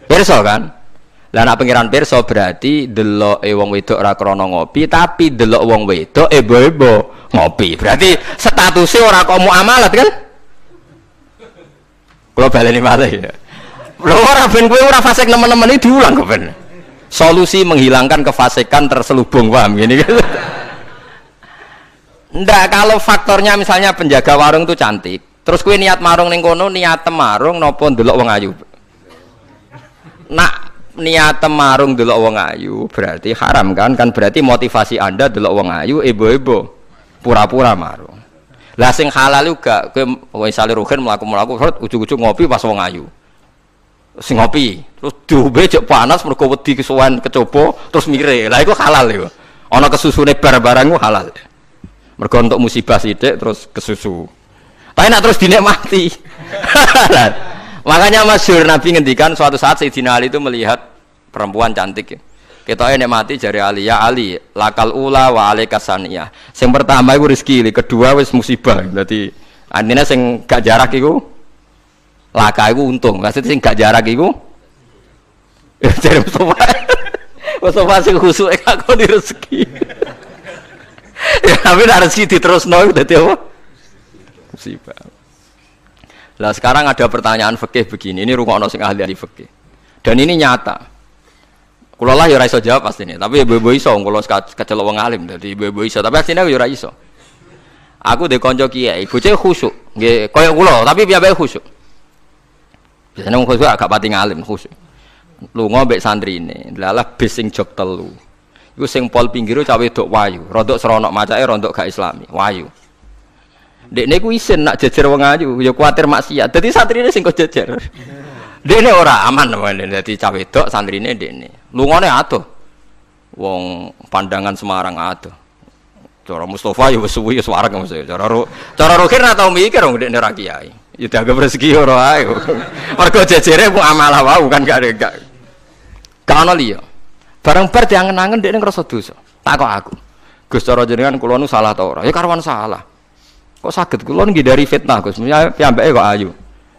Pirsa kan? Lah nek pangeran pirsa berarti delok e wong wedok ora krana ngopi, tapi delok wong wedok e mbok ngopi berarti statusnya orang kamu amalat kan kalau ini malah ya lo orang ben gue orang fasik teman-teman ini diulang kok ben solusi menghilangkan kefasikan terselubung paham gini kan? Ndak kalau faktornya misalnya penjaga warung itu cantik. Terus gue niat marung ning kono, niat temarung nopo ndelok uang ayu. Nak niat temarung dulu uang ayu berarti haram kan? Kan berarti motivasi Anda dulu uang ayu ibu-ibu pura-pura maru, lah sing halal juga kowe misale rugen mlaku-mlaku ujug-ujug ngopi pas wong ayu sing ngopi terus diombe cek panas mergo wedi kesuwan kecoba terus mire lah iku halal yo, ono kesusune bar barang halal mergo untuk musibah sithik terus kesusu tapi nak terus dinikmati makanya Mas Nabi ngendikan suatu saat Sayyidina Ali itu melihat perempuan cantik ya kita ini mati jari Ali ya Ali, lakal ula wa alaika saniyah. Sing pertama iku rezeki, kedua wes musibah. Berarti artinya sing gak jarak itu laka itu untung. Lah sing gak jarak iku jare ya, Mustafa. Mustafa sing khusus e aku di rezeki. ya tapi ada rezeki diterusno iku dadi apa? Musibah. Lah sekarang ada pertanyaan fikih begini, ini rumah sing ahli ahli fikih. Dan ini nyata. Kulo lah ya ora iso jawab pasti nih tapi ibu ibu iso kulo kecelok wong alim dadi ibu iso, tapi asline ya ora iso. Aku de kanca kiai, bocah khusuk. Nggih, kaya gulo tapi piye-piye khusuk. Biasanya wong khusuk agak pati ngalim khusuk. lu santri ini lalah bis sing jog telu. Iku sing pol pinggir cah wedok wayu, rontok seronok macake rontok gak islami, wayu. Dek niku isin nak jejer wong ayu, ya kuwatir maksiat. Dadi santrine sing kok jejer. Dene ora aman namanya dadi cah wedok santrine dene. Lungone atuh. Wong pandangan Semarang atuh. Cara Mustafa ya wis suwi suara kamu Mas. Cara ro cara rokir ora tau mikir orang dekne ra kiai. Ya dianggap rezeki ora Ayo Mergo jejere mu amalah wae kan gak gak. Kana liya. Barang bar diangen-angen dekne ngrasa dosa. Takok aku. Gus cara jenengan kula nu salah tau ora? Ya karwan salah. Kok sakit saged kula dari fitnah Gus. Ya, Piambake kok ayu.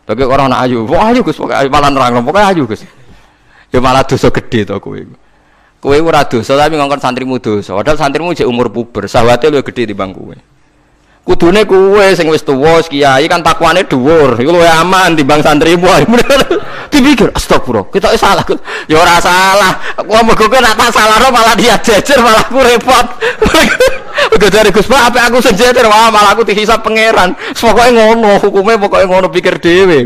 Bagi orang nak ayu, wah ayu gus, pokoknya ayu malah nerang, pokoknya ayu gus. Ya malah dosa gede to kowe. Kowe ora dosa tapi ngongkon santrimu dosa. Padahal santrimu jadi umur puber, sahwate lu gede timbang kowe. Kudune kowe sing wis tuwa kiai kan takwane dhuwur, iku luwih aman di timbang santrimu. dipikir astagfirullah kita salah kok ya ora salah aku mergo kowe nak tak malah dia jejer malah aku repot udah dari Gus Pak apa aku sing wah malah aku dihisap pangeran pokoknya ngono hukumnya pokoknya ngono pikir dhewe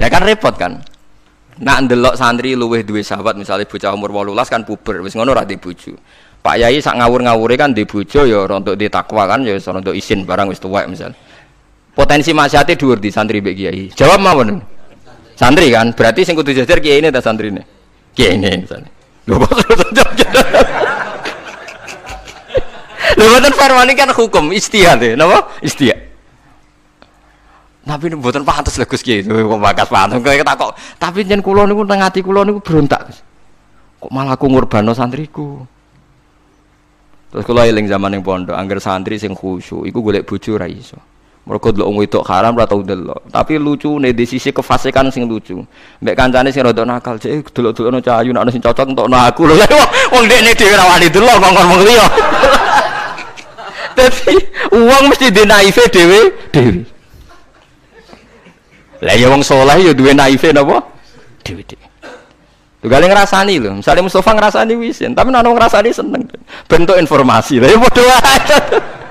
ya kan repot kan nak ndelok santri luweh duwe sahabat misalnya bocah umur 18 kan puber wis ngono ra bojo Pak Yai sak ngawur-ngawure kan di bojo ya rontok di takwa kan ya untuk izin barang wis tuwek misalnya Potensi masyate dua di santri mbek kiai. Jawab mawon. Santri kan, berarti sing kudu jajar kiai ini santri ini Kiai ini misalnya. Lho Lho mboten farmani kan hukum istihad ya, napa? Istihad. Tapi mboten pantes lho Gus Kiai, kok bakas pantes kaya kok. Tapi jangan kulo niku teng ati kula niku berontak. Kok malah aku ngorbano santriku. Terus kula eling zaman yang pondok, angger santri sing khusyuk iku golek bojo raiso mereka ngomong itu haram ora udah lo tapi lucu nih di sisi kefasikan sing lucu mbek kancane sing rada nakal cek dulu-dulu cah ayu nek sing cocok entokno aku uang wong nih dhewe rawan itu lo ngomong wong dia tapi uang mesti di naife dewi dewi lah ya wong soleh ya duwe naife napa dewi tuh galing yang ngerasani loh, misalnya Mustafa ngerasani wisin, tapi nana ngerasani seneng bentuk informasi, lah ya bodoh aja.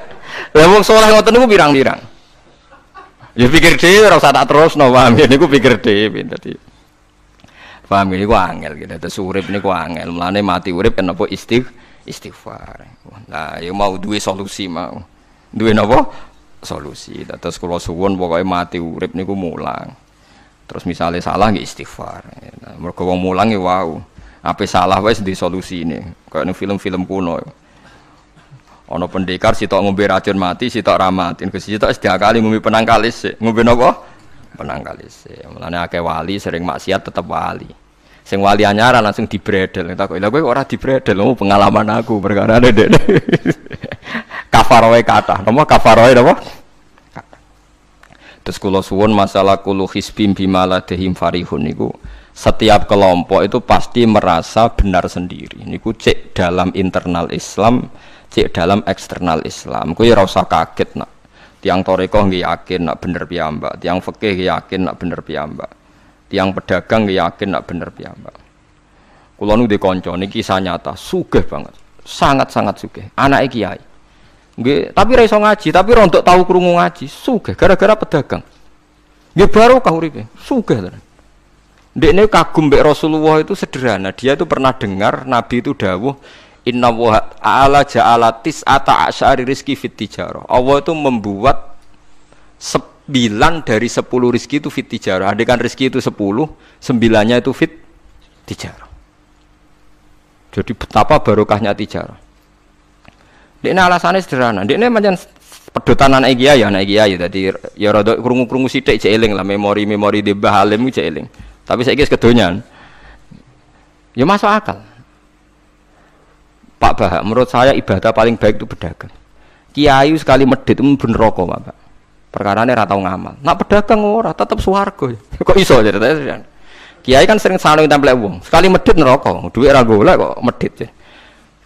Lah wong soleh ngotot niku birang-birang Ya pikir dhewe ora usah tak terusno, paham ya niku pikir dhewe dadi. Paham ya? niku angel gitu. Terus urip niku angel. Mulane mati urip kenapa istighfar? Istighfar. nah ya mau duwe solusi mau. Duwe napa? Solusi. Terus kula suwun pokoke mati urip niku mulang. Terus misalnya salah nggih istighfar. Mergo wong mulang ya wau. Apa salah wis di solusi ini. Kayak film-film kuno. Ya. Ono pendekar si tok ngombe racun mati, si sitok ramatin. Ke tok setiap kali ngombe penangkalis, ngombe nopo? Penangkalis. Mulane akeh wali sering maksiat tetep wali. Sing wali anyara langsung dibredel. Tak kok, lha kowe ora dibredel, oh, pengalaman aku perkara deh kafaroe kata. Nopo kafaroe nopo? Terus kula suwun masalah kulu bimala dehim farihun niku setiap kelompok itu pasti merasa benar sendiri. Niku cek dalam internal Islam cek dalam eksternal Islam. Kau ya rasa kaget nak. Tiang Toriko nggih yakin nak bener piyambak, tiang fikih yakin nak bener piyambak. Tiang pedagang nggih yakin nak bener piyambak. Kulo nu dikonco niki kisah nyata, sugih banget. Sangat-sangat sugih. Anake kiai. Nggih, tapi ra iso ngaji, tapi rontok tahu krungu ngaji, sugih gara-gara pedagang. Nggih baru kah uripe, sugih tenan. Ndekne kagum mbek Rasulullah itu sederhana, dia itu pernah dengar Nabi itu dawuh Inna wa ala ja'ala tis'ata asyari rizki fit tijarah. Allah itu membuat sembilan dari sepuluh rizki itu fit tijarah. kan rizki itu sepuluh, sembilannya itu fit tijarah. Jadi betapa barokahnya tijarah. Ini alasannya sederhana. Ini macam pedotan anak kiai ya anak ya. tadi ya rada krungu-krungu sidik jeling lah memori-memori di bahalim jeling Tapi saya wis kedonyan. Ya masuk akal. Pak Bahak, menurut saya ibadah paling baik itu pedagang Kiai sekali medit itu bener rokok, Pak. Perkara ini ratau ngamal. Nak pedagang ora tetap suwargo Kok iso ceritanya? Kiai kan sering saling tempel uang Sekali medit ngerokok, duit ragu lah kok medit.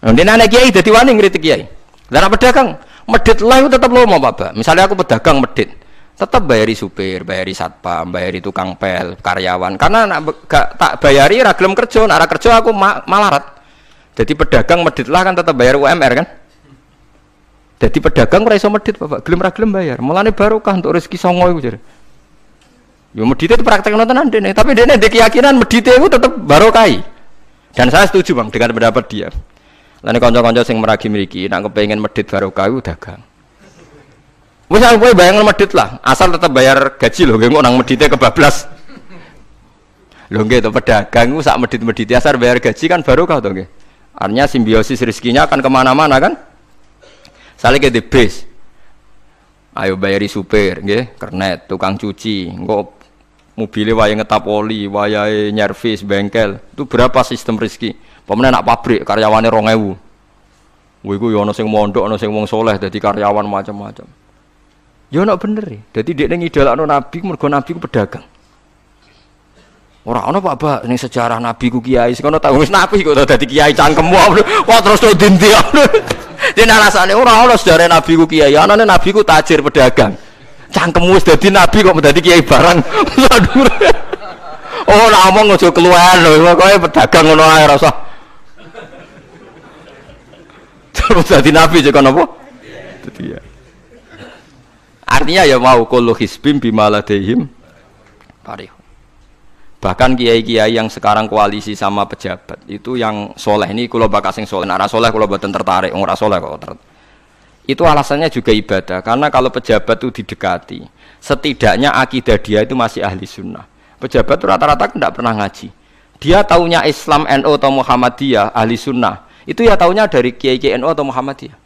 Nanti anak kiai jadi wani ngritik kiai. Lah pedagang, medit lah itu lo mau Pak. Misalnya aku pedagang medit, tetap bayari supir, bayari satpam, bayari tukang pel, karyawan. Karena nak gak tak bayari ragam kerja, nak kerja aku ma malarat. Jadi pedagang medit lah kan tetap bayar UMR kan? Jadi pedagang ora medit Bapak, gelem ra gelem bayar. Mulane barokah untuk rezeki songo iku jare. Yo ya, medit itu praktek nonton dene, tapi dene ndek keyakinan medit itu tetap barokah. Dan saya setuju Bang dengan pendapat dia. Lain kanca-kanca sing meragi miliki, nak kepengen medit barokah iku dagang. Misal gue bayangin medit lah, asal tetap bayar gaji loh, gue nang meditnya kebablas. Lho nggih to pedagang iku sak medit-medit asal bayar gaji kan barokah to nggih. Artinya simbiosis rizkinya akan kemana-mana kan? Saya ke the base. Ayo bayari supir, nggih, kernet, tukang cuci, engko mobilnya wayang ngetap oli, wayai nyervis, bengkel. Itu berapa sistem rizki? Pemenang nak pabrik karyawannya rongewu. Wih, gue yono ya sing mondok, yono sing wong soleh, jadi karyawan macam-macam. Yono ya bener Jadi e. dia nengi dalam nabi, mergo nabi pedagang. Orang ana Pak Bak ning sejarah Nabi ku kiai sekono tau wis Nabi kok dadi kiai cangkemmu. Wah terus to dindi. Dene alasane ora ana sejarah Nabi ku kiai, anane Nabi ku tajir pedagang. Cangkemmu wis dadi Nabi kok dadi kiai barang. oh, lah omong aja keluar lho, kowe pedagang ngono ae ora usah. Terus dadi Nabi jek ana apa? Dadi ya. Artinya ya mau kullu hisbim bima ladaihim. Parih. Bahkan kiai-kiai yang sekarang koalisi sama pejabat itu yang soleh ini kalau bakal sing soleh, nara soleh kalau buatan tertarik, orang soleh kok tertarik. Itu alasannya juga ibadah karena kalau pejabat itu didekati, setidaknya akidah dia itu masih ahli sunnah. Pejabat itu rata-rata tidak kan pernah ngaji. Dia taunya Islam NU NO atau Muhammadiyah ahli sunnah. Itu ya taunya dari kiai NU NO atau Muhammadiyah.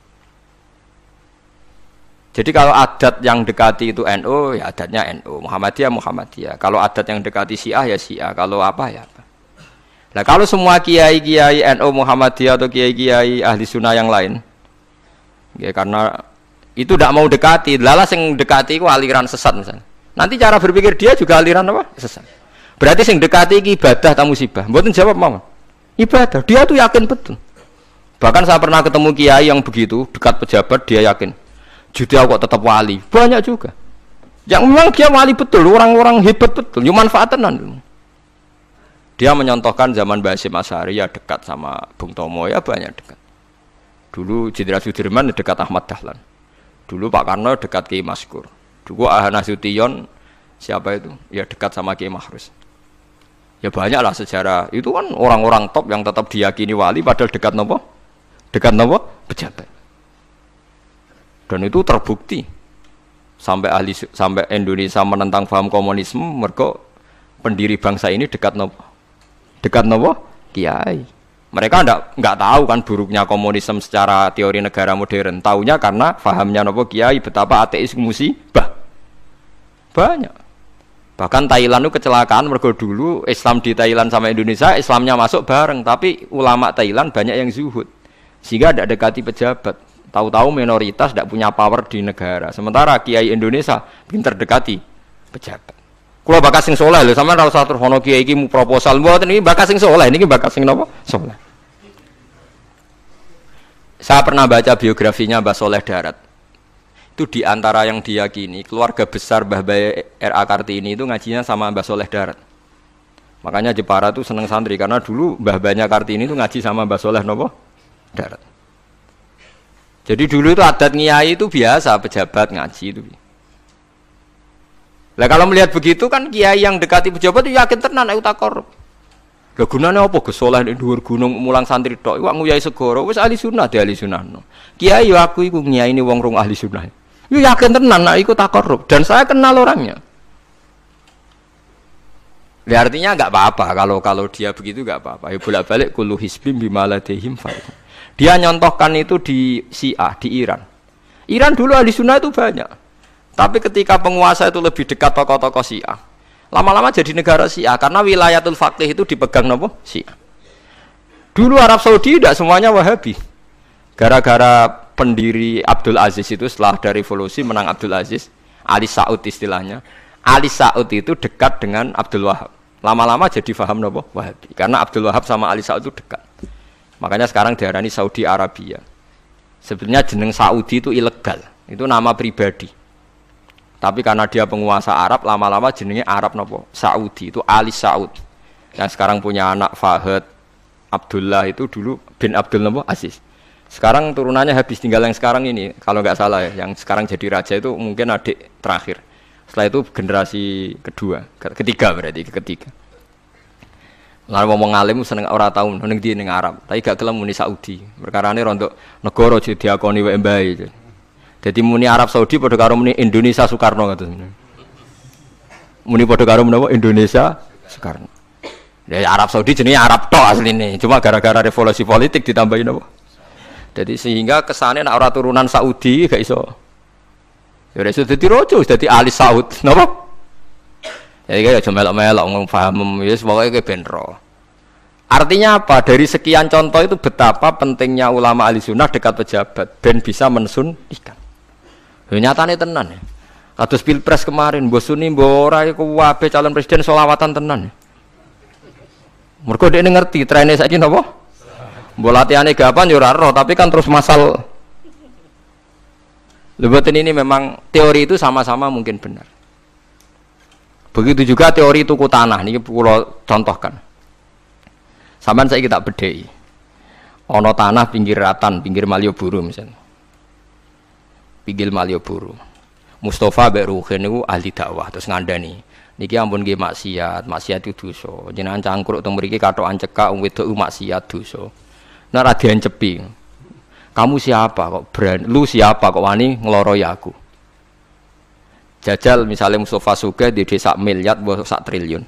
Jadi kalau adat yang dekati itu NU, NO, ya adatnya NU. NO. Muhammadiyah, Muhammadiyah. Kalau adat yang dekati Syiah, ya Syiah. Kalau apa, ya apa. Nah kalau semua kiai-kiai NU, NO, Muhammadiyah, atau kiai-kiai ahli sunnah yang lain, ya karena itu tidak mau dekati, lala sing dekati itu aliran sesat misalnya. Nanti cara berpikir dia juga aliran apa? Sesat. Berarti sing dekati ini ibadah tamu sibah. Buatin jawab mama. Ibadah. Dia tuh yakin betul. Bahkan saya pernah ketemu kiai yang begitu dekat pejabat dia yakin jadi aku tetap wali. Banyak juga. Yang memang dia wali betul, orang-orang hebat betul, Yang manfaatnya nanti. Dia menyontohkan zaman Mbak Hasyim Asari ya dekat sama Bung Tomo ya banyak dekat. Dulu Jenderal Sudirman ya dekat Ahmad Dahlan. Dulu Pak Karno dekat Ki Maskur. Dulu Ahana Sution siapa itu? Ya dekat sama Ki Mahrus. Ya banyaklah sejarah. Itu kan orang-orang top yang tetap diyakini wali padahal dekat nopo? Dekat nopo? Pejabat. Dan itu terbukti. Sampai ahli sampai Indonesia menentang paham komunisme mereka pendiri bangsa ini dekat nopo dekat nopo kiai. Mereka enggak nggak tahu kan buruknya komunisme secara teori negara modern. Taunya karena fahamnya nopo kiai betapa ateis musibah. Banyak. Bahkan Thailand itu kecelakaan mergo dulu Islam di Thailand sama Indonesia Islamnya masuk bareng tapi ulama Thailand banyak yang zuhud sehingga tidak dekati pejabat Tahu-tahu minoritas tidak punya power di negara. Sementara kiai Indonesia pinter dekati pejabat. Kalau bakas sing soleh lho, sama rasa terhono kiai ini proposal buat ini bakas sing soleh, ini bakas sing apa Soleh. Saya pernah baca biografinya Mbah Soleh Darat. Itu diantara yang diyakini keluarga besar Mbah Bayi RA Kartini itu ngajinya sama Mbah Soleh Darat. Makanya Jepara tuh seneng santri karena dulu Mbah Banyak Kartini itu ngaji sama Mbah Soleh nopo? Darat. Jadi dulu itu adat niai itu biasa pejabat ngaji itu. Lah kalau melihat begitu kan kiai yang dekati pejabat itu yakin tenan aku takor. korup. Lah gunane apa ge saleh ning dhuwur gunung mulang santri tok iwak nguyai segoro wis ahli sunnah di ahli sunnah. No. Kiai aku iku ngiyaini wong rong ahli sunnah. Yo yakin tenan nek iku takor dan saya kenal orangnya. Ya artinya enggak apa-apa kalau kalau dia begitu enggak apa-apa. Ya bolak-balik kullu hisbim dehim fa'il. Dia nyontohkan itu di Syiah, di Iran. Iran dulu ahli sunnah itu banyak. Tapi ketika penguasa itu lebih dekat tokoh-tokoh Syiah, lama-lama jadi negara Syiah karena wilayah wilayatul faqih itu dipegang nopo Syiah. Dulu Arab Saudi tidak semuanya Wahabi. Gara-gara pendiri Abdul Aziz itu setelah dari revolusi menang Abdul Aziz, Ali Saud istilahnya. Ali Saud itu dekat dengan Abdul Wahab. Lama-lama jadi faham nopo Wahabi karena Abdul Wahab sama Ali Saud itu dekat. Makanya sekarang daerah ini Saudi Arabia. Sebenarnya jeneng Saudi itu ilegal, itu nama pribadi. Tapi karena dia penguasa Arab, lama-lama jenenge Arab nopo Saudi itu Ali Saud. Yang sekarang punya anak Fahad Abdullah itu dulu bin Abdul nopo Aziz. Sekarang turunannya habis tinggal yang sekarang ini, kalau nggak salah ya, yang sekarang jadi raja itu mungkin adik terakhir. Setelah itu generasi kedua, ketiga berarti ketiga lalu mau mengalim seneng orang tahu neng di neng Arab, tapi gak kelam muni Saudi. ini untuk negoro jadi diakoni wae mbae. Jadi gitu. muni Arab Saudi pada karo muni Indonesia Soekarno ngoten. Muni pada karo menapa Indonesia Soekarno. dari ya, Arab Saudi jenis Arab asli ini. cuma gara-gara revolusi politik ditambahin apa? Jadi sehingga kesannya nak orang turunan Saudi gak iso. Ya sudah jadi rojo, jadi ahli Saud, napa? Jadi kayak cuma melok-melok ngomong paham, ya semoga kayak benro. Artinya apa? Dari sekian contoh itu betapa pentingnya ulama ahli sunnah dekat pejabat, dan bisa mensun ikan. ternyata nyatanya tenan ya. Kados pilpres kemarin, mbok suni mbok ora calon presiden solawatan tenan. Ya. mereka udah ngerti trene saya napa? Mbok latihane gapan ini ya ora tapi kan terus masal. lebatin ini memang teori itu sama-sama mungkin benar. Begitu juga teori tuku tanah ini pulau contohkan. Saman saya kita bedei. ono tanah pinggir ratan, pinggir Malioboro misalnya. Pinggir Malioboro. Mustafa Mbak Ruhin niku ahli dakwah terus ngandani. Niki ampun nggih maksiat, maksiat itu dosa. Jenengan cangkruk teng mriki katokan cekak wong wedok maksiat dosa. Nek ra diancepi. Kamu siapa kok berani? Lu siapa kok wani ngeloroi aku? jajal misalnya Mustafa Suga di desa miliat buat sak triliun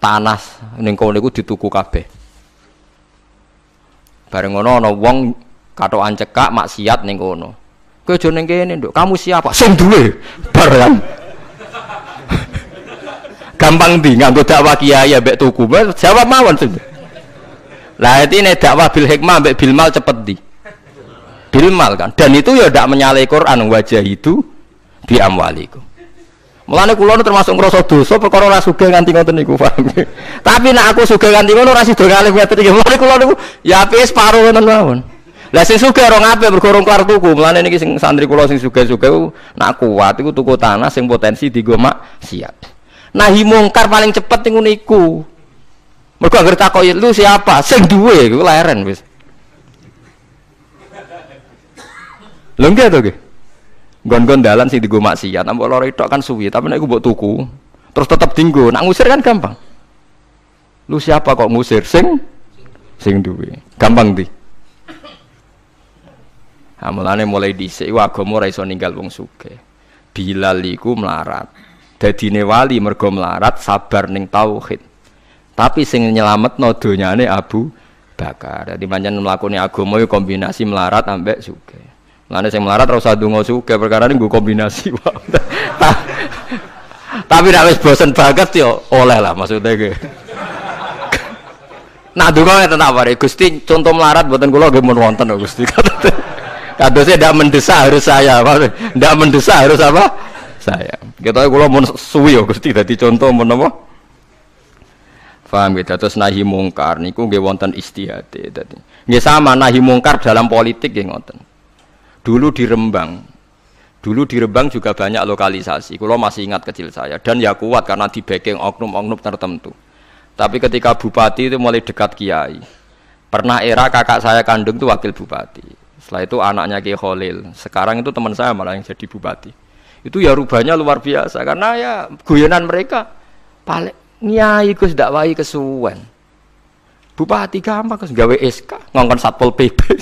tanah neng kau niku dituku kabeh bareng ono ono wong katokan cekak maksiat neng kono kau jono neng kene nduk kamu siapa sing duwe bareng, gampang di nganggo dakwah kiai ya bek tuku jawab mawon sing lah ini dakwah bil hikmah bil mal cepet di bil mal kan dan itu ya tidak menyalahi Quran wajah itu bi amwalikum Mulane kula nu termasuk ngrasa dosa perkara ora sugih nganti ngoten niku, paham. Tapi nek aku sugih nganti ngono ora sida ngalih ngaten iki. Mulane kula niku ya wis paruh ngoten mawon. Lah sing sugih ora ngape mergo rong tuku. Mulane niki sing santri kula sing sugih-sugih nak kuat iku tuku tanah sing potensi digo maksiat. Nah mungkar paling cepet niku niku. Mergo anggere takoki lu siapa? Sing duwe iku leren wis. Lho nggih to nggih? gon-gon dalan sing digo maksiat ambek lara itu kan suwi tapi nek iku mbok tuku terus tetap tinggu. nak ngusir kan gampang lu siapa kok ngusir sing sing duwe gampang di Amulane mulai dhisik iku agama ora iso ninggal wong sugih. Bilal iku melarat. Dadine wali mergo melarat sabar neng tauhid. Tapi sing nyelametno donyane Abu Bakar. Dadi pancen mlakune agama kombinasi melarat ambek sugih ini saya melarat terus satu ngosu, kayak perkara ini gue kombinasi Tapi nakes bosan bosen banget yo ya oleh lah maksudnya gue. Nah donga tentang apa Gusti contoh melarat buatan gue lo gue mau nonton Gusti. Kado saya e tidak mendesak harus saya, tidak mendesak harus apa? Saya. Kita kula mau suwi yo ya, Gusti Tadi contoh mau apa? Paham gitu. Terus nahi mungkar niku gue wonten istiadat. Tadi. nih sama nahi mungkar dalam politik gue nonton. Dulu di Rembang, dulu di Rembang juga banyak lokalisasi. Kalau masih ingat kecil saya dan ya kuat karena di backing oknum-oknum tertentu. Tapi ketika bupati itu mulai dekat kiai. Pernah era kakak saya kandung itu wakil bupati. Setelah itu anaknya Kiai Holil, Sekarang itu teman saya malah yang jadi bupati. Itu ya rubahnya luar biasa karena ya guyonan mereka paling nyai Gus dakwai kesuwen. Bupati gampang Gus gawe SK ngongkon Satpol PP.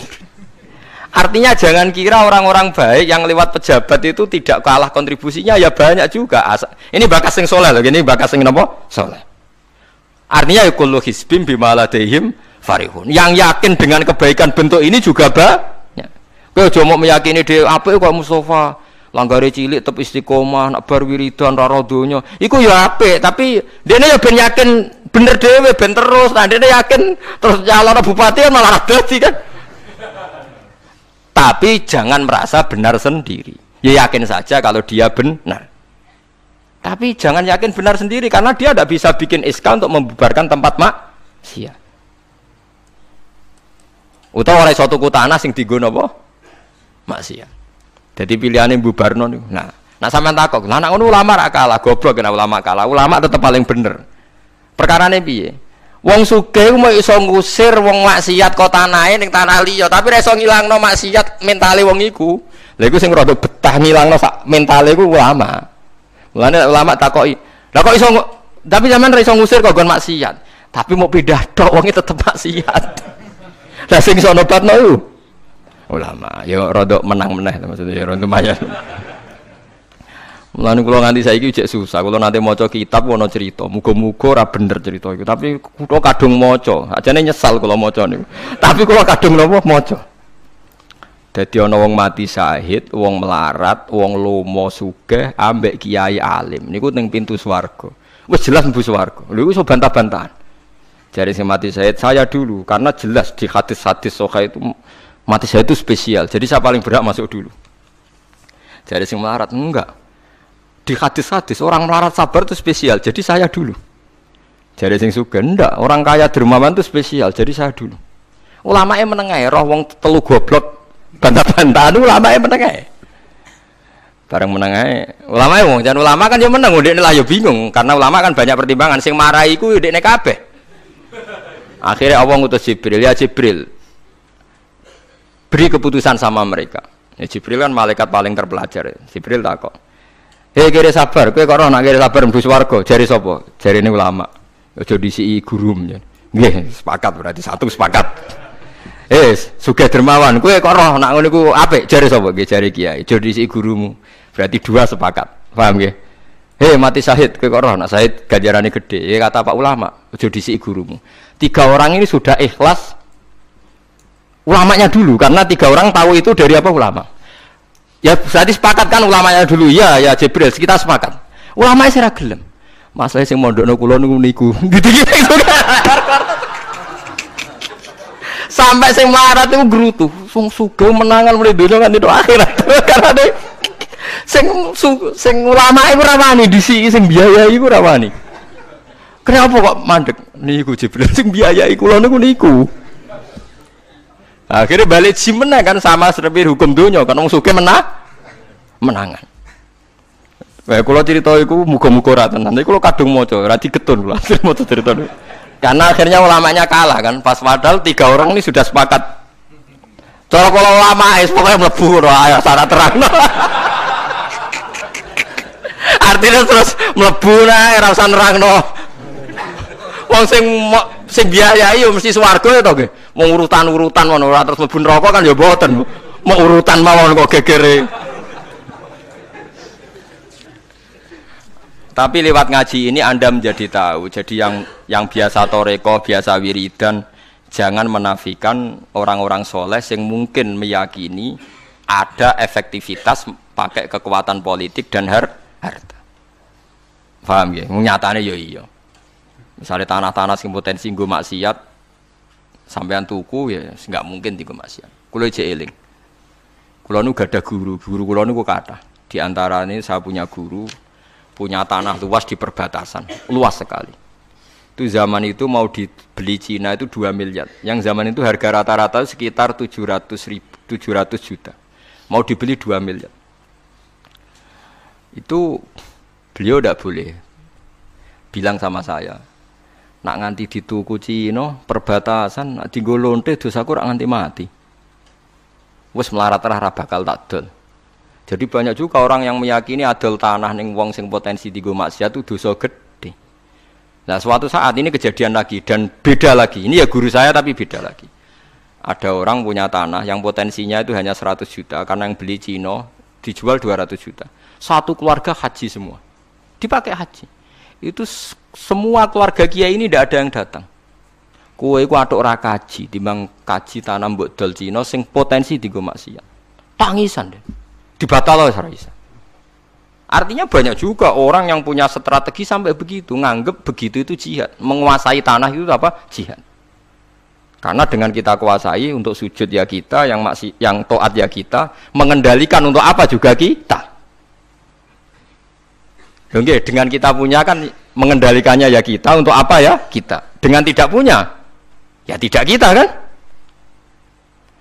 Artinya jangan kira orang-orang baik yang lewat pejabat itu tidak kalah kontribusinya ya banyak juga. Ini bakas sing soleh loh, ini bakas sing nopo soleh. Artinya ya kullu hisbim bimaladehim farihun. Yang yakin dengan kebaikan bentuk ini juga banyak. Kowe cuma meyakini meyakini apa apik kok Mustafa. langgari cilik tepi istiqomah nak barwiridan wiridan ra Iku ya apa? tapi dia ya ben yakin bener dewe ben terus. Nah dia yakin terus jalur bupati kan malah ada sih kan. Tapi jangan merasa benar sendiri. Ya yakin saja kalau dia benar. Tapi jangan yakin benar sendiri karena dia tidak bisa bikin iskal untuk membubarkan tempat mak sia. Utawa oleh suatu yang sing apa mak sia. Jadi pilihannya bubarno nih. Nah, nah sampean takok, lah anak ulama rakalah. kalah, goblok kena ulama kalah. Ulama tetap paling benar. Perkarane piye? Wong sugih mau iso ngusir wong maksiat kota tanahe ning tanah liya, tapi ora iso ngilangno maksiat mentale wong iku. Lha iku sing rada betah ngilangno sak mentale iku ulama. Mulane ulama takoki, "Lah kok iso tapi zaman ora iso ngusir kok gon maksiat, tapi mau pindah tok wonge tetep maksiat." Lah sing iso nobatno ulama, Yo ya rada menang meneh maksudnya ya lumayan. Mulane kula nganti saiki jek susah. Kula nanti maca kitab ana cerita. Muga-muga ora bener cerita iku, tapi kula kadung maca. Ajane nyesal kula maca niku. Tapi kula kadung napa maca. Dadi ana wong mati syahid, wong melarat, wong lomo sugih ambek kiai alim. Niku ning pintu swarga. Wis jelas mlebu swarga. Lha iku iso bantah-bantahan. Jari si mati syahid saya dulu karena jelas di hadis-hadis sokai itu mati syahid itu spesial. Jadi saya paling berhak masuk dulu. Jadi si melarat enggak di hadis-hadis orang melarat sabar itu spesial jadi saya dulu jadi sing suka ndak orang kaya dermawan itu spesial jadi saya dulu ulama yang menengah roh wong telu goblok bantah itu ulama yang menengah bareng menengah ulama yang wong jangan ulama kan yang menang udah lah yo bingung karena ulama kan banyak pertimbangan sing marai ku udah kabeh akhirnya awong ngutus Jibril ya Jibril beri keputusan sama mereka ya, Jibril kan malaikat paling terpelajar ya. Jibril tak kok Hei eh, kira sabar, Kue korona nak kira sabar mlebu swarga, jari jari ini ulama. Aja disiki guru. Nggih, sepakat berarti satu sepakat. Eh, sugih dermawan, Kue korona roh nak ngono jari sopo. gue jari kiai. Aja disiki gurumu. Berarti dua sepakat. Paham gue? Eh, Hei mati Sahid, Kue korona nak Sahid ganjarane gede. Ya eh, kata Pak ulama, aja disiki gurumu. Tiga orang ini sudah ikhlas ulamanya dulu karena tiga orang tahu itu dari apa ulama Ya tadi sepakat kan ulamanya dulu. Ya ya Jibril, kita sepakat. ulama saya gelem. Masalah sing mondok kula nunggu niku. Gitu-gitu. Sampai sing marat itu gerutu. Sung suge menangan mulai dulu kan itu akhirat. Karena deh sing su, sing ulama itu ramani di sini sing biaya iku ramani Kenapa kok mandek niku Jibril sing itu kulon niku niku akhirnya balik si menang kan sama serpir hukum dunia kan orang suka menang menangan Wah, kalau cerita itu muka-muka rata nanti kalau kadung mau coba rati ketun lah mau cerita dulu. Karena akhirnya ulamanya kalah kan. Pas padahal tiga orang ini sudah sepakat. Kalau kalau lama es eh, pokoknya melebu ayo ya, sana terang. Artinya terus melebu lah ya, rasa nerang no. Wong sing sing biayai yo ya mesti swarga ya to nggih. Wong urutan-urutan ngono ora terus mlebu neraka kan ya mboten. Mau urutan mawon kok gegere. Tapi lewat ngaji ini Anda menjadi tahu. Jadi yang yang biasa toreko, biasa wiridan, jangan menafikan orang-orang soleh yang mungkin meyakini ada efektivitas pakai kekuatan politik dan harta. Paham ya? Nyatanya yo iya. Misalnya tanah-tanah sing potensi gue maksiat, sampean tuku ya nggak mungkin tiga maksiat. Kulo je eling. Kulo nu gak ada guru, guru kulo nu kata. Di antara ini saya punya guru, punya tanah luas di perbatasan, luas sekali. Itu zaman itu mau dibeli Cina itu 2 miliar. Yang zaman itu harga rata-rata sekitar 700 ribu, 700 juta. Mau dibeli 2 miliar. Itu beliau tidak boleh bilang sama saya nak nganti dituku Cina perbatasan nak di golonte dosaku rak nganti mati wes melarat rah bakal tak dol jadi banyak juga orang yang meyakini adol tanah neng wong sing potensi di maksiat itu dosa gede nah suatu saat ini kejadian lagi dan beda lagi ini ya guru saya tapi beda lagi ada orang punya tanah yang potensinya itu hanya 100 juta karena yang beli Cina dijual 200 juta satu keluarga haji semua dipakai haji itu semua keluarga kiai ini tidak ada yang datang. Kue ku atok ora kaji, timbang kaji tanam buat dol Cina sing potensi di maksiat. Tangisan deh. dibatalo sarisa. Artinya banyak juga orang yang punya strategi sampai begitu, nganggep begitu itu jihad, menguasai tanah itu apa? Jihad. Karena dengan kita kuasai untuk sujud ya kita, yang masih yang toat ya kita, mengendalikan untuk apa juga kita. Oke, dengan kita punya kan mengendalikannya ya kita untuk apa ya kita dengan tidak punya ya tidak kita kan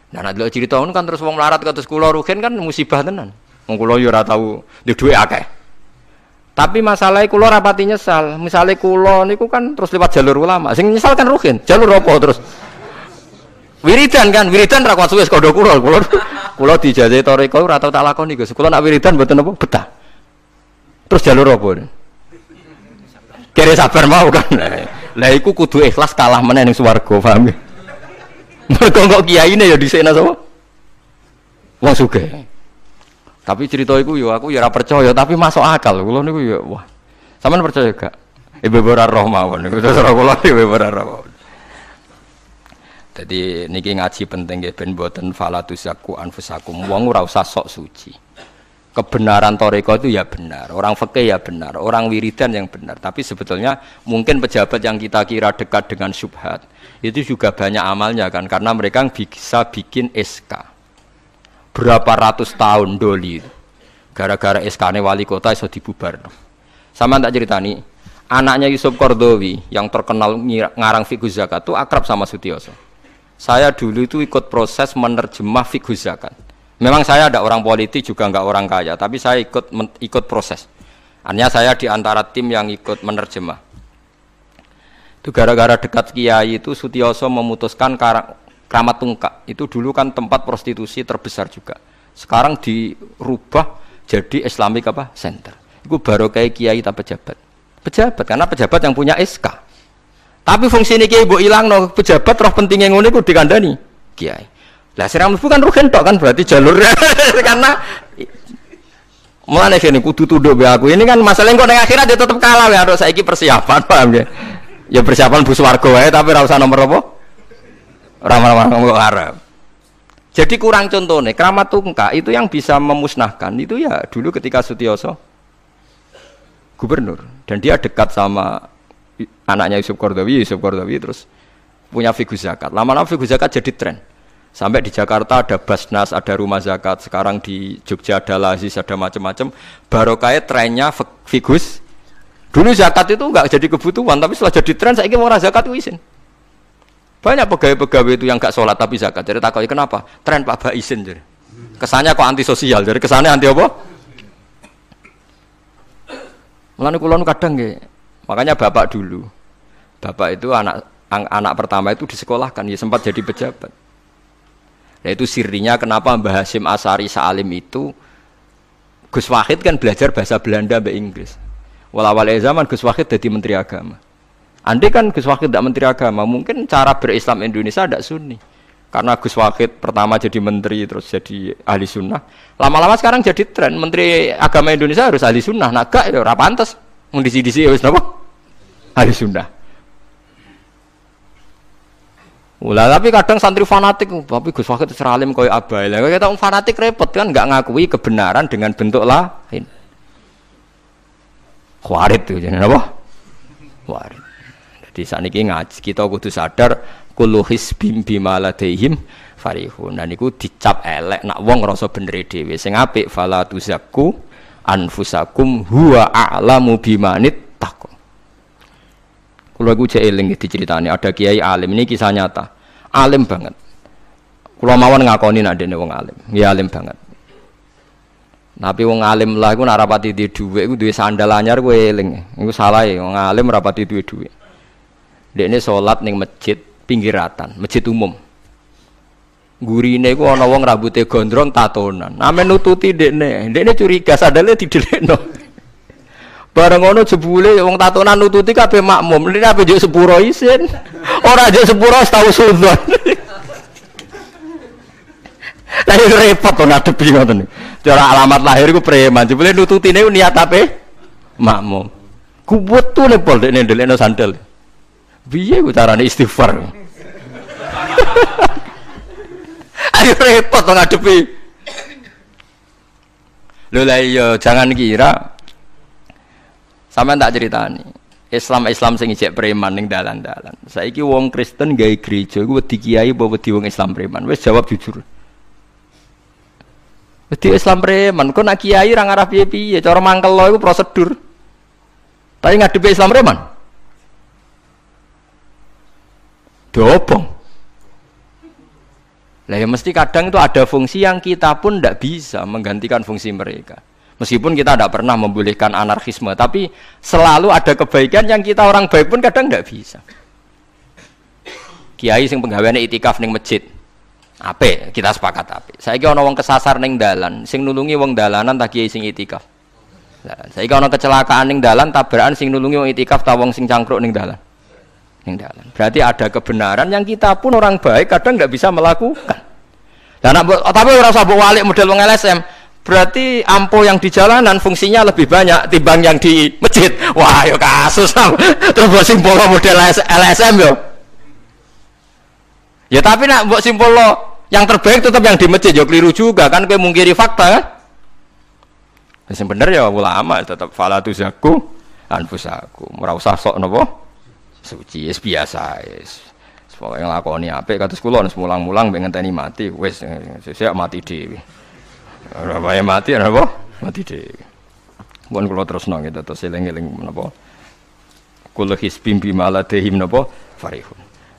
nah nanti lo cerita kan terus wong melarat ke atas kulo rugen kan musibah tenan wong kulo yura ya tahu di duit akeh tapi masalahnya kulo rapati nyesal misalnya kulo niku kan terus lewat jalur ulama sing nyesal kan rugen jalur apa terus wiridan kan wiridan rakwat kuat suwes kodho kula kulo dijajah dijajahi toriko ora tak lakoni Gus kulo nak wiridan betul apa betah terus jalur apa kere sabar mau kan. Lah iku kudu ikhlas kalah meneh ning swarga, paham ya? Mergo kok kiyaine ya dhisikna sapa? Wong sugih. Tapi cerita iku yo ya aku ya ora percaya, tapi masuk akal. Kula niku yo ya, wah. sampean percaya gak? Ibu ora roh mawon niku terus ora kula ora roh. Jadi niki ngaji penting nggih ben mboten falatu zaku anfusakum. Wong ora usah sok suci kebenaran toreko itu ya benar, orang fakih ya benar, orang wiridan yang benar. Tapi sebetulnya mungkin pejabat yang kita kira dekat dengan subhat itu juga banyak amalnya kan, karena mereka bisa bikin SK berapa ratus tahun doli, gara-gara SK wali kota itu dibubar. Sama tak cerita nih, anaknya Yusuf Kordowi yang terkenal ngarang figur zakat itu akrab sama Sutioso. Saya dulu itu ikut proses menerjemah figur zakat Memang saya ada orang politik juga nggak orang kaya, tapi saya ikut ikut proses. Hanya saya di antara tim yang ikut menerjemah. Itu gara-gara dekat kiai itu Sutioso memutuskan keramat Tungkak. Itu dulu kan tempat prostitusi terbesar juga. Sekarang dirubah jadi Islamic apa? Center. Itu baru kayak kiai tanpa pejabat. Pejabat karena pejabat yang punya SK. Tapi fungsi ini kiai bu hilang no pejabat roh pentingnya ngono itu dikandani kiai. Lah sira mlebu kan rugen tok kan berarti jalur karena Mulane ini kudu tuduh be aku. Ini kan masalah engko ning akhirat dia ya tetep kalah ya harus saiki persiapan paham ya. Ya persiapan bus warga wae tapi rasa usah nomor apa? ramah nomor Arab. Jadi kurang contohnya, keramat tungka itu yang bisa memusnahkan itu ya dulu ketika Sutioso gubernur dan dia dekat sama anaknya Yusuf Kordawi, Yusuf Kordawi terus punya figur zakat. Lama-lama figur zakat jadi tren. Sampai di Jakarta ada Basnas, ada Rumah Zakat, sekarang di Jogja ada Lazis, ada macam-macam. Barokahnya trennya figus. Dulu zakat itu nggak jadi kebutuhan, tapi setelah jadi tren saya ingin orang zakat itu izin. Banyak pegawai-pegawai itu yang nggak sholat tapi zakat. Jadi tak ya kenapa? Tren Pak Ba izin jadi. Kesannya kok antisosial, jadi kesannya anti apa? Melanu kulon kadang ya. Makanya bapak dulu, bapak itu anak anak pertama itu disekolahkan, ya sempat jadi pejabat itu sirinya kenapa Mbah Hasim Asari Salim itu Gus Wahid kan belajar bahasa Belanda mbak Inggris. Walawal zaman Gus Wahid jadi Menteri Agama. Andai kan Gus Wahid tidak Menteri Agama, mungkin cara berislam Indonesia tidak sunni. Karena Gus Wahid pertama jadi menteri terus jadi ahli sunnah. Lama-lama sekarang jadi tren menteri agama Indonesia harus ahli sunnah. nah gak ya rapantes. Mau disi-disi ya wis napa? Ahli sunnah. Ula, tapi kadang santri fanatik, tapi Gus Wahid seralim koyo abai. Lah kita um fanatik repot kan nggak ngakui kebenaran dengan bentuk lain. kuarit tuh jenenge apa? kuarit Jadi saniki ngaji kita kudu sadar kullu hisbim bima ladaihim farihun. Nah niku dicap elek nak wong rasa bener dhewe. Sing apik anfusakum huwa a'lamu bimanit takum. Kulo iku cek eling diceritani ada kiai alim ini kisah nyata. Alim banget. Kulo mawon ngakoni nak dene wong alim. Ya alim banget. Tapi wong alim lah iku nak rapati duwe dhuwit iku duwe sandal anyar kowe eling. Iku salah ya wong alim rapati duwe dhuwit. Dekne salat ning masjid pinggiratan, masjid umum. Gurine iku ana wong rambute gondrong tatonan. Ame nututi dekne. Dekne curiga sandale didelekno. Bareng ngono jebule wong tatonan nututi kabeh makmum. Ini ape juk sepuro isin. Ora juk sepuro tahu sudzon. Lah repot to ngadepi ngoten. Cara alamat lahir ku preman. Jebule nututine niat ape? Makmum. Ku wetu le pol dekne ndelekno sandal. Piye ku carane istighfar? Ayo repot to ngadepi. Lho lah iya jangan kira sama tak cerita nih Islam Islam sing ijek preman ning dalan-dalan. Saiki wong Kristen gawe gereja iku wedi kiai apa wedi wong Islam preman? Wis jawab jujur. Wedi Islam preman, kok nak kiai ra ngarah piye-piye, cara mangkel lo iku prosedur. Tapi ngadepi Islam preman. Dobong. Lah ya mesti kadang itu ada fungsi yang kita pun tidak bisa menggantikan fungsi mereka. Meskipun kita tidak pernah membolehkan anarkisme, tapi selalu ada kebaikan yang kita orang baik pun kadang tidak bisa. Kiai sing penggawaannya itikaf neng masjid. Ape, kita sepakat ape. saya kira orang kesasar neng dalan, sing nulungi wong dalanan tak kiai sing itikaf. Saya kira orang kecelakaan neng dalan, tabrakan sing nulungi wong itikaf tawong sing cangkruk neng dalan. Neng dalan. Berarti ada kebenaran yang kita pun orang baik kadang tidak bisa melakukan. Dan tapi orang sabuk walik model wong LSM. Berarti ampo yang di jalanan fungsinya lebih banyak timbang yang di masjid. Wah, yuk kasus Terus buat simpul model LSM yo. Ya tapi nak buat simpul lo yang terbaik tetap yang di masjid yuk keliru juga kan mungkin mungkiri fakta kan. Yang bener ya ulama tetap fala aku anfusaku. aku usah sok nopo Suci es biasa es Semoga yang lakoni apik kados kula mulang-mulang pengen tani mati wes sesuk mati di Rabaya mati ana apa? Mati dhek. Mun kula terusno nggih terus eling-eling menapa? Kul hisbim bima ladehim napa farihun.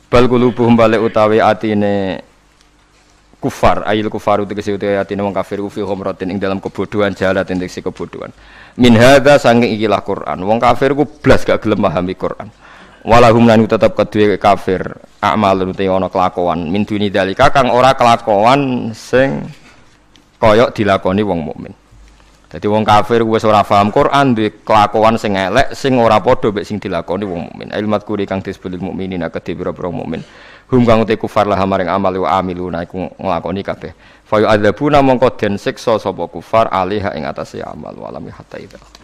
Bal kulubuhum balik utawi atine kufar ayil kufaru tegese utawi atine wong kafir fi khomratin ing dalam kebodohan jalat ing tegese kebodohan min hadza sange ikilah Quran wong kafir ku blas gak gelem pahami Quran walahum lan tetep kedue kafir amal uti ana kelakuan min duni dalika kang ora kelakuan sing Koyok dilakoni wong mukmin. Jadi wong kafir gue seorang paham Quran duwe kelakuan sing elek sing ora podo be sing dilakoni wong mukmin. Ilmat kuri kang disebut mukminin akeh dibira-bira mukmin. Hum kang te kufar lah maring amal wa amiluna iku nglakoni puna Fa yu'adzabuna mongko den siksa sapa kufar alih ing atase amal walami hatta idza.